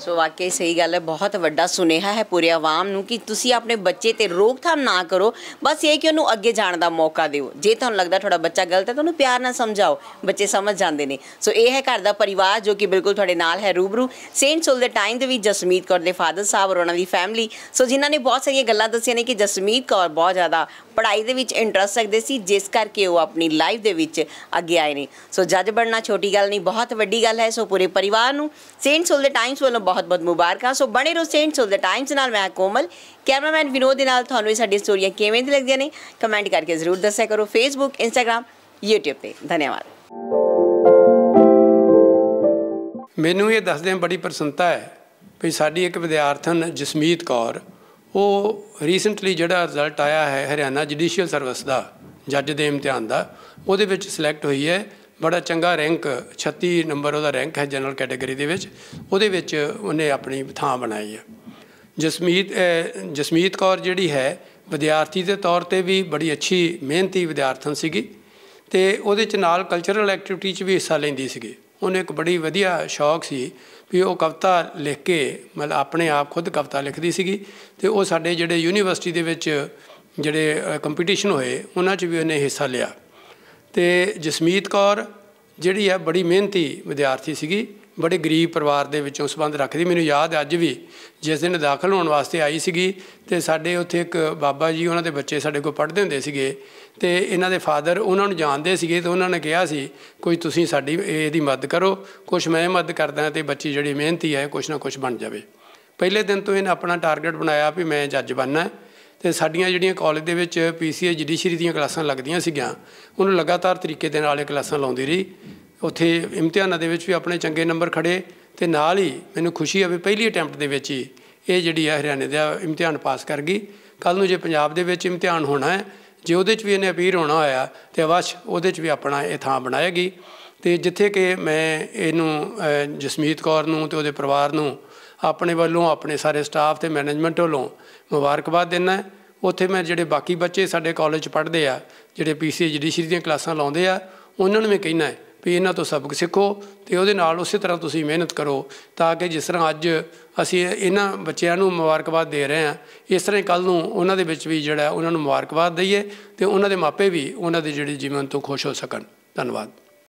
ਸੋ ਵਾਕਈ ਸਹੀ ਗੱਲ ਹੈ ਬਹੁਤ ਵੱਡਾ ਸੁਨੇਹਾ ਹੈ ਪੂਰੇ ਆਵਾਮ ਨੂੰ ਕਿ ਤੁਸੀਂ ਆਪਣੇ ਬੱਚੇ ਤੇ ਰੋਕਥਾਮ ਨਾ ਕਰੋ ਬਸ ਇਹ ਕਿ ਉਹਨੂੰ ਅੱਗੇ ਜਾਣ ਦਾ ਮੌਕਾ ਦਿਓ ਜੇ ਤੁਹਾਨੂੰ ਲੱਗਦਾ ਤੁਹਾਡਾ ਬੱਚਾ ਗਲਤ ਹੈ ਤਾਂ ਉਹਨੂੰ ਪਿਆਰ ਨਾਲ ਸਮਝਾਓ ਬੱਚੇ ਸਮਝ ਜਾਂਦੇ ਨੇ ਸੋ ਇਹ ਹੈ ਘਰ ਦਾ ਪਰਿਵਾਰ ਜੋ ਕਿ ਬਿਲਕੁਲ ਤੁਹਾਡੇ ਨਾਲ ਹੈ ਰੂਬਰੂ ਸੇਂਟ ਸੋਲ ਦੇ ਟਾਈਮ ਦੇ ਵੀ ਜਸਮੀਤ ਕੌਰ ਦੇ ਫਾਦਰ ਸਾਹਿਬ ਔਰ ਉਹਨਾਂ ਦੀ ਫੈਮਿਲੀ ਸੋ ਜਿਨ੍ਹਾਂ ਨੇ ਬਹੁਤ ਸਾਰੀਆਂ ਗੱਲਾਂ ਦੱਸੀਆਂ ਨੇ ਕਿ ਜਸਮੀਤ ਕੌਰ ਬਹੁਤ ਜ਼ਿਆਦਾ ਪੜ੍ਹਾਈ ਦੇ ਵਿੱਚ ਇੰਟਰਸਟ ਰੱਖਦੇ ਸੀ ਜਿਸ ਕਰਕੇ ਉਹ ਆਪਣੀ ਲਾਈਫ ਦੇ ਵਿੱਚ ਅੱਗੇ ਆਏ ਨੇ ਸੋ ਜੱਜ ਬਣਨਾ ਛੋਟੀ ਗੱਲ ਨਹੀਂ ਬਹੁਤ ਵੱਡੀ ਗੱਲ ਹੈ ਸੋ ਪੂਰੇ ਪਰਿਵਾਰ ਨੂੰ ਸੇਂਟ ਸੋਲ ਦੇ ਟਾਈਮਸ ਵੱਲੋਂ ਬਹੁਤ ਬਹੁਤ ਮੁਬਾਰਕਾਂ ਸੋ ਬਣੇ ਰਹੋ ਸੇਂਟਸ ਆਫ ਦ ਟਾਈਮਸ ਨਾਲ ਮੈਂ ਕੋਮਲ ਕੈਮਰਾਮੈਨ ਵਿਨੋਦ ਦੇ ਨਾਲ ਤੁਹਾਨੂੰ ਇਹ ਸਾਡੀ ਸਟੋਰੀਆਂ ਕਿਵੇਂ ਦੀ ਲੱਗਦੀਆਂ ਨੇ ਕਮੈਂਟ ਕਰਕੇ ਜ਼ਰੂਰ ਦੱਸਿਆ ਕਰੋ ਫੇਸਬੁੱਕ ਇੰਸਟਾਗ੍ਰam YouTube ਤੇ ਧੰਨਵਾਦ ਮੈਨੂੰ ਇਹ ਦੱਸਦੇ ਬੜੀ ਪ੍ਰਸੰਤਾ ਹੈ ਵੀ ਸਾਡੀ ਇੱਕ ਵਿਦਿਆਰਥਣ ਜਸਮੀਤ ਕੌਰ ਉਹ ਰੀਸੈਂਟਲੀ ਜਿਹੜਾ ਰਿਜ਼ਲਟ ਆਇਆ ਹੈ ਹਰਿਆਣਾ ਜੁਡੀਸ਼ੀਅਲ ਸਰਵਿਸ ਦਾ ਜੱਜ ਦੇ ਇਮਤਿਹਾਨ ਦਾ ਉਹਦੇ ਵਿੱਚ ਸਿਲੈਕਟ ਹੋਈ ਹੈ ਬੜਾ ਚੰਗਾ ਰੈਂਕ 36 ਨੰਬਰ ਉਹਦਾ ਰੈਂਕ ਹੈ ਜਨਰਲ ਕੈਟਾਗਰੀ ਦੇ ਵਿੱਚ ਉਹਦੇ ਵਿੱਚ ਉਹਨੇ ਆਪਣੀ ਥਾਂ ਬਣਾਈ ਹੈ ਜਸਮੀਤ ਜਸਮੀਤ ਕੌਰ ਜਿਹੜੀ ਹੈ ਵਿਦਿਆਰਥੀ ਦੇ ਤੌਰ ਤੇ ਵੀ ਬੜੀ ਅੱਛੀ ਮਿਹਨਤੀ ਵਿਦਿਆਰਥਣ ਸੀਗੀ ਤੇ ਉਹਦੇ ਚ ਨਾਲ ਕਲਚਰਲ ਐਕਟੀਵਿਟੀ ਚ ਵੀ ਹਿੱਸਾ ਲੈਂਦੀ ਸੀਗੀ ਉਹਨੇ ਇੱਕ ਬੜੀ ਵਧੀਆ ਸ਼ੌਕ ਸੀ ਵੀ ਉਹ ਕਵਿਤਾ ਲਿਖ ਕੇ ਮਤਲਬ ਆਪਣੇ ਆਪ ਖੁਦ ਕਵਿਤਾ ਲਿਖਦੀ ਸੀਗੀ ਤੇ ਉਹ ਸਾਡੇ ਜਿਹੜੇ ਯੂਨੀਵਰਸਿਟੀ ਦੇ ਵਿੱਚ ਜਿਹੜੇ ਕੰਪੀਟੀਸ਼ਨ ਹੋਏ ਉਹਨਾਂ 'ਚ ਵੀ ਉਹਨੇ ਹਿੱਸਾ ਲਿਆ ਤੇ ਜਸਮੀਤ ਕੌਰ ਜਿਹੜੀ ਹੈ ਬੜੀ ਮਿਹਨਤੀ ਵਿਦਿਆਰਥੀ ਸੀਗੀ ਬੜੇ ਗਰੀਬ ਪਰਿਵਾਰ ਦੇ ਵਿੱਚੋਂ ਸੰਬੰਧ ਰੱਖਦੀ ਮੈਨੂੰ ਯਾਦ ਹੈ ਅੱਜ ਵੀ ਜਿਸ ਦਿਨ ਦਾਖਲ ਹੋਣ ਵਾਸਤੇ ਆਈ ਸੀਗੀ ਤੇ ਸਾਡੇ ਉੱਥੇ ਇੱਕ ਬਾਬਾ ਜੀ ਉਹਨਾਂ ਦੇ ਬੱਚੇ ਸਾਡੇ ਕੋਲ ਪੜ੍ਹਦੇ ਹੁੰਦੇ ਸੀਗੇ ਤੇ ਇਹਨਾਂ ਦੇ ਫਾਦਰ ਉਹਨਾਂ ਨੂੰ ਜਾਣਦੇ ਸੀਗੇ ਤੇ ਉਹਨਾਂ ਨੇ ਕਿਹਾ ਸੀ ਕੋਈ ਤੁਸੀਂ ਸਾਡੀ ਇਹਦੀ ਮਦਦ ਕਰੋ ਕੁਝ ਮੈਂ ਮਦਦ ਕਰਦਾ ਤੇ ਬੱਚੀ ਜਿਹੜੀ ਮਿਹਨਤੀ ਹੈ ਕੁਝ ਨਾ ਕੁਝ ਬਣ ਜਾਵੇ ਪਹਿਲੇ ਦਿਨ ਤੋਂ ਇਹਨੇ ਆਪਣਾ ਟਾਰਗੇਟ ਬਣਾਇਆ ਵੀ ਮੈਂ ਜੱਜ ਬਣਨਾ ਹੈ ਤੇ ਸਾਡੀਆਂ ਜਿਹੜੀਆਂ ਕਾਲਜ ਦੇ ਵਿੱਚ ਪੀਸੀਏ ਜੁਡੀਸ਼ਰੀ ਦੀਆਂ ਕਲਾਸਾਂ ਲੱਗਦੀਆਂ ਸੀਗੀਆਂ ਉਹਨੂੰ ਲਗਾਤਾਰ ਤਰੀਕੇ ਦੇ ਨਾਲ ਇਹ ਕਲਾਸਾਂ ਲਾਉਂਦੀ ਰਹੀ ਉੱਥੇ ਇਮਤਿਹਾਨਾਂ ਦੇ ਵਿੱਚ ਵੀ ਆਪਣੇ ਚੰਗੇ ਨੰਬਰ ਖੜੇ ਤੇ ਨਾਲ ਹੀ ਮੈਨੂੰ ਖੁਸ਼ੀ ਆ ਵੀ ਪਹਿਲੀ ਅਟੈਂਪਟ ਦੇ ਵਿੱਚ ਹੀ ਇਹ ਜਿਹੜੀ ਹੈ ਹਰਿਆਣੇ ਦਾ ਇਮਤਿਹਾਨ ਪਾਸ ਕਰ ਗਈ ਕੱਲ ਨੂੰ ਜੇ ਪੰਜਾਬ ਦੇ ਵਿੱਚ ਇਮਤਿਹਾਨ ਹੋਣਾ ਹੈ ਜੇ ਉਹਦੇ 'ਚ ਵੀ ਇਹਨੇ ਅਪੀਰ ਹੋਣਾ ਹੋਇਆ ਤੇ ਅਵਸ਼ ਉਹਦੇ 'ਚ ਵੀ ਆਪਣਾ ਇਹ ਥਾਂ ਬਣਾਏਗੀ ਤੇ ਜਿੱਥੇ ਕਿ ਮੈਂ ਇਹਨੂੰ ਜਸਮੀਤ ਕੌਰ ਨੂੰ ਤੇ ਉਹਦੇ ਪਰਿਵਾਰ ਨੂੰ ਆਪਣੇ ਵੱਲੋਂ ਆਪਣੇ ਸਾਰੇ ਸਟਾਫ ਤੇ ਮੈਨੇਜਮੈਂਟ ਵੱਲੋਂ ਮੁਬਾਰਕਬਾਦ ਦਿੰਦਾ ਉੱਥੇ ਮੈਂ ਜਿਹੜੇ ਬਾਕੀ ਬੱਚੇ ਸਾਡੇ ਕਾਲਜ ਪੜ੍ਹਦੇ ਆ ਜਿਹੜੇ ਪੀਸੀ ਜੁਡੀਸ਼ਰੀ ਦੀਆਂ ਕਲਾਸਾਂ ਲਾਉਂਦੇ ਆ ਉਹਨਾਂ ਨੂੰ ਮੈਂ ਕਹਿਣਾ ਵੀ ਇਹਨਾਂ ਤੋਂ ਸਬਕ ਸਿੱਖੋ ਤੇ ਉਹਦੇ ਨਾਲ ਉਸੇ ਤਰ੍ਹਾਂ ਤੁਸੀਂ ਮਿਹਨਤ ਕਰੋ ਤਾਂ ਕਿ ਜਿਸ ਤਰ੍ਹਾਂ ਅੱਜ ਅਸੀਂ ਇਹਨਾਂ ਬੱਚਿਆਂ ਨੂੰ ਮੁਬਾਰਕਬਾਦ ਦੇ ਰਹੇ ਆ ਇਸ ਤਰ੍ਹਾਂ ਕੱਲ ਨੂੰ ਉਹਨਾਂ ਦੇ ਵਿੱਚ ਵੀ ਜਿਹੜਾ ਉਹਨਾਂ ਨੂੰ ਮੁਬਾਰਕਬਾਦ ਦਈਏ ਤੇ ਉਹਨਾਂ ਦੇ ਮਾਪੇ ਵੀ ਉਹਨਾਂ ਦੇ ਜਿਹੜੇ ਜੀਵਨ ਤੋਂ ਖੁਸ਼ ਹੋ ਸਕਣ ਧੰਨਵਾਦ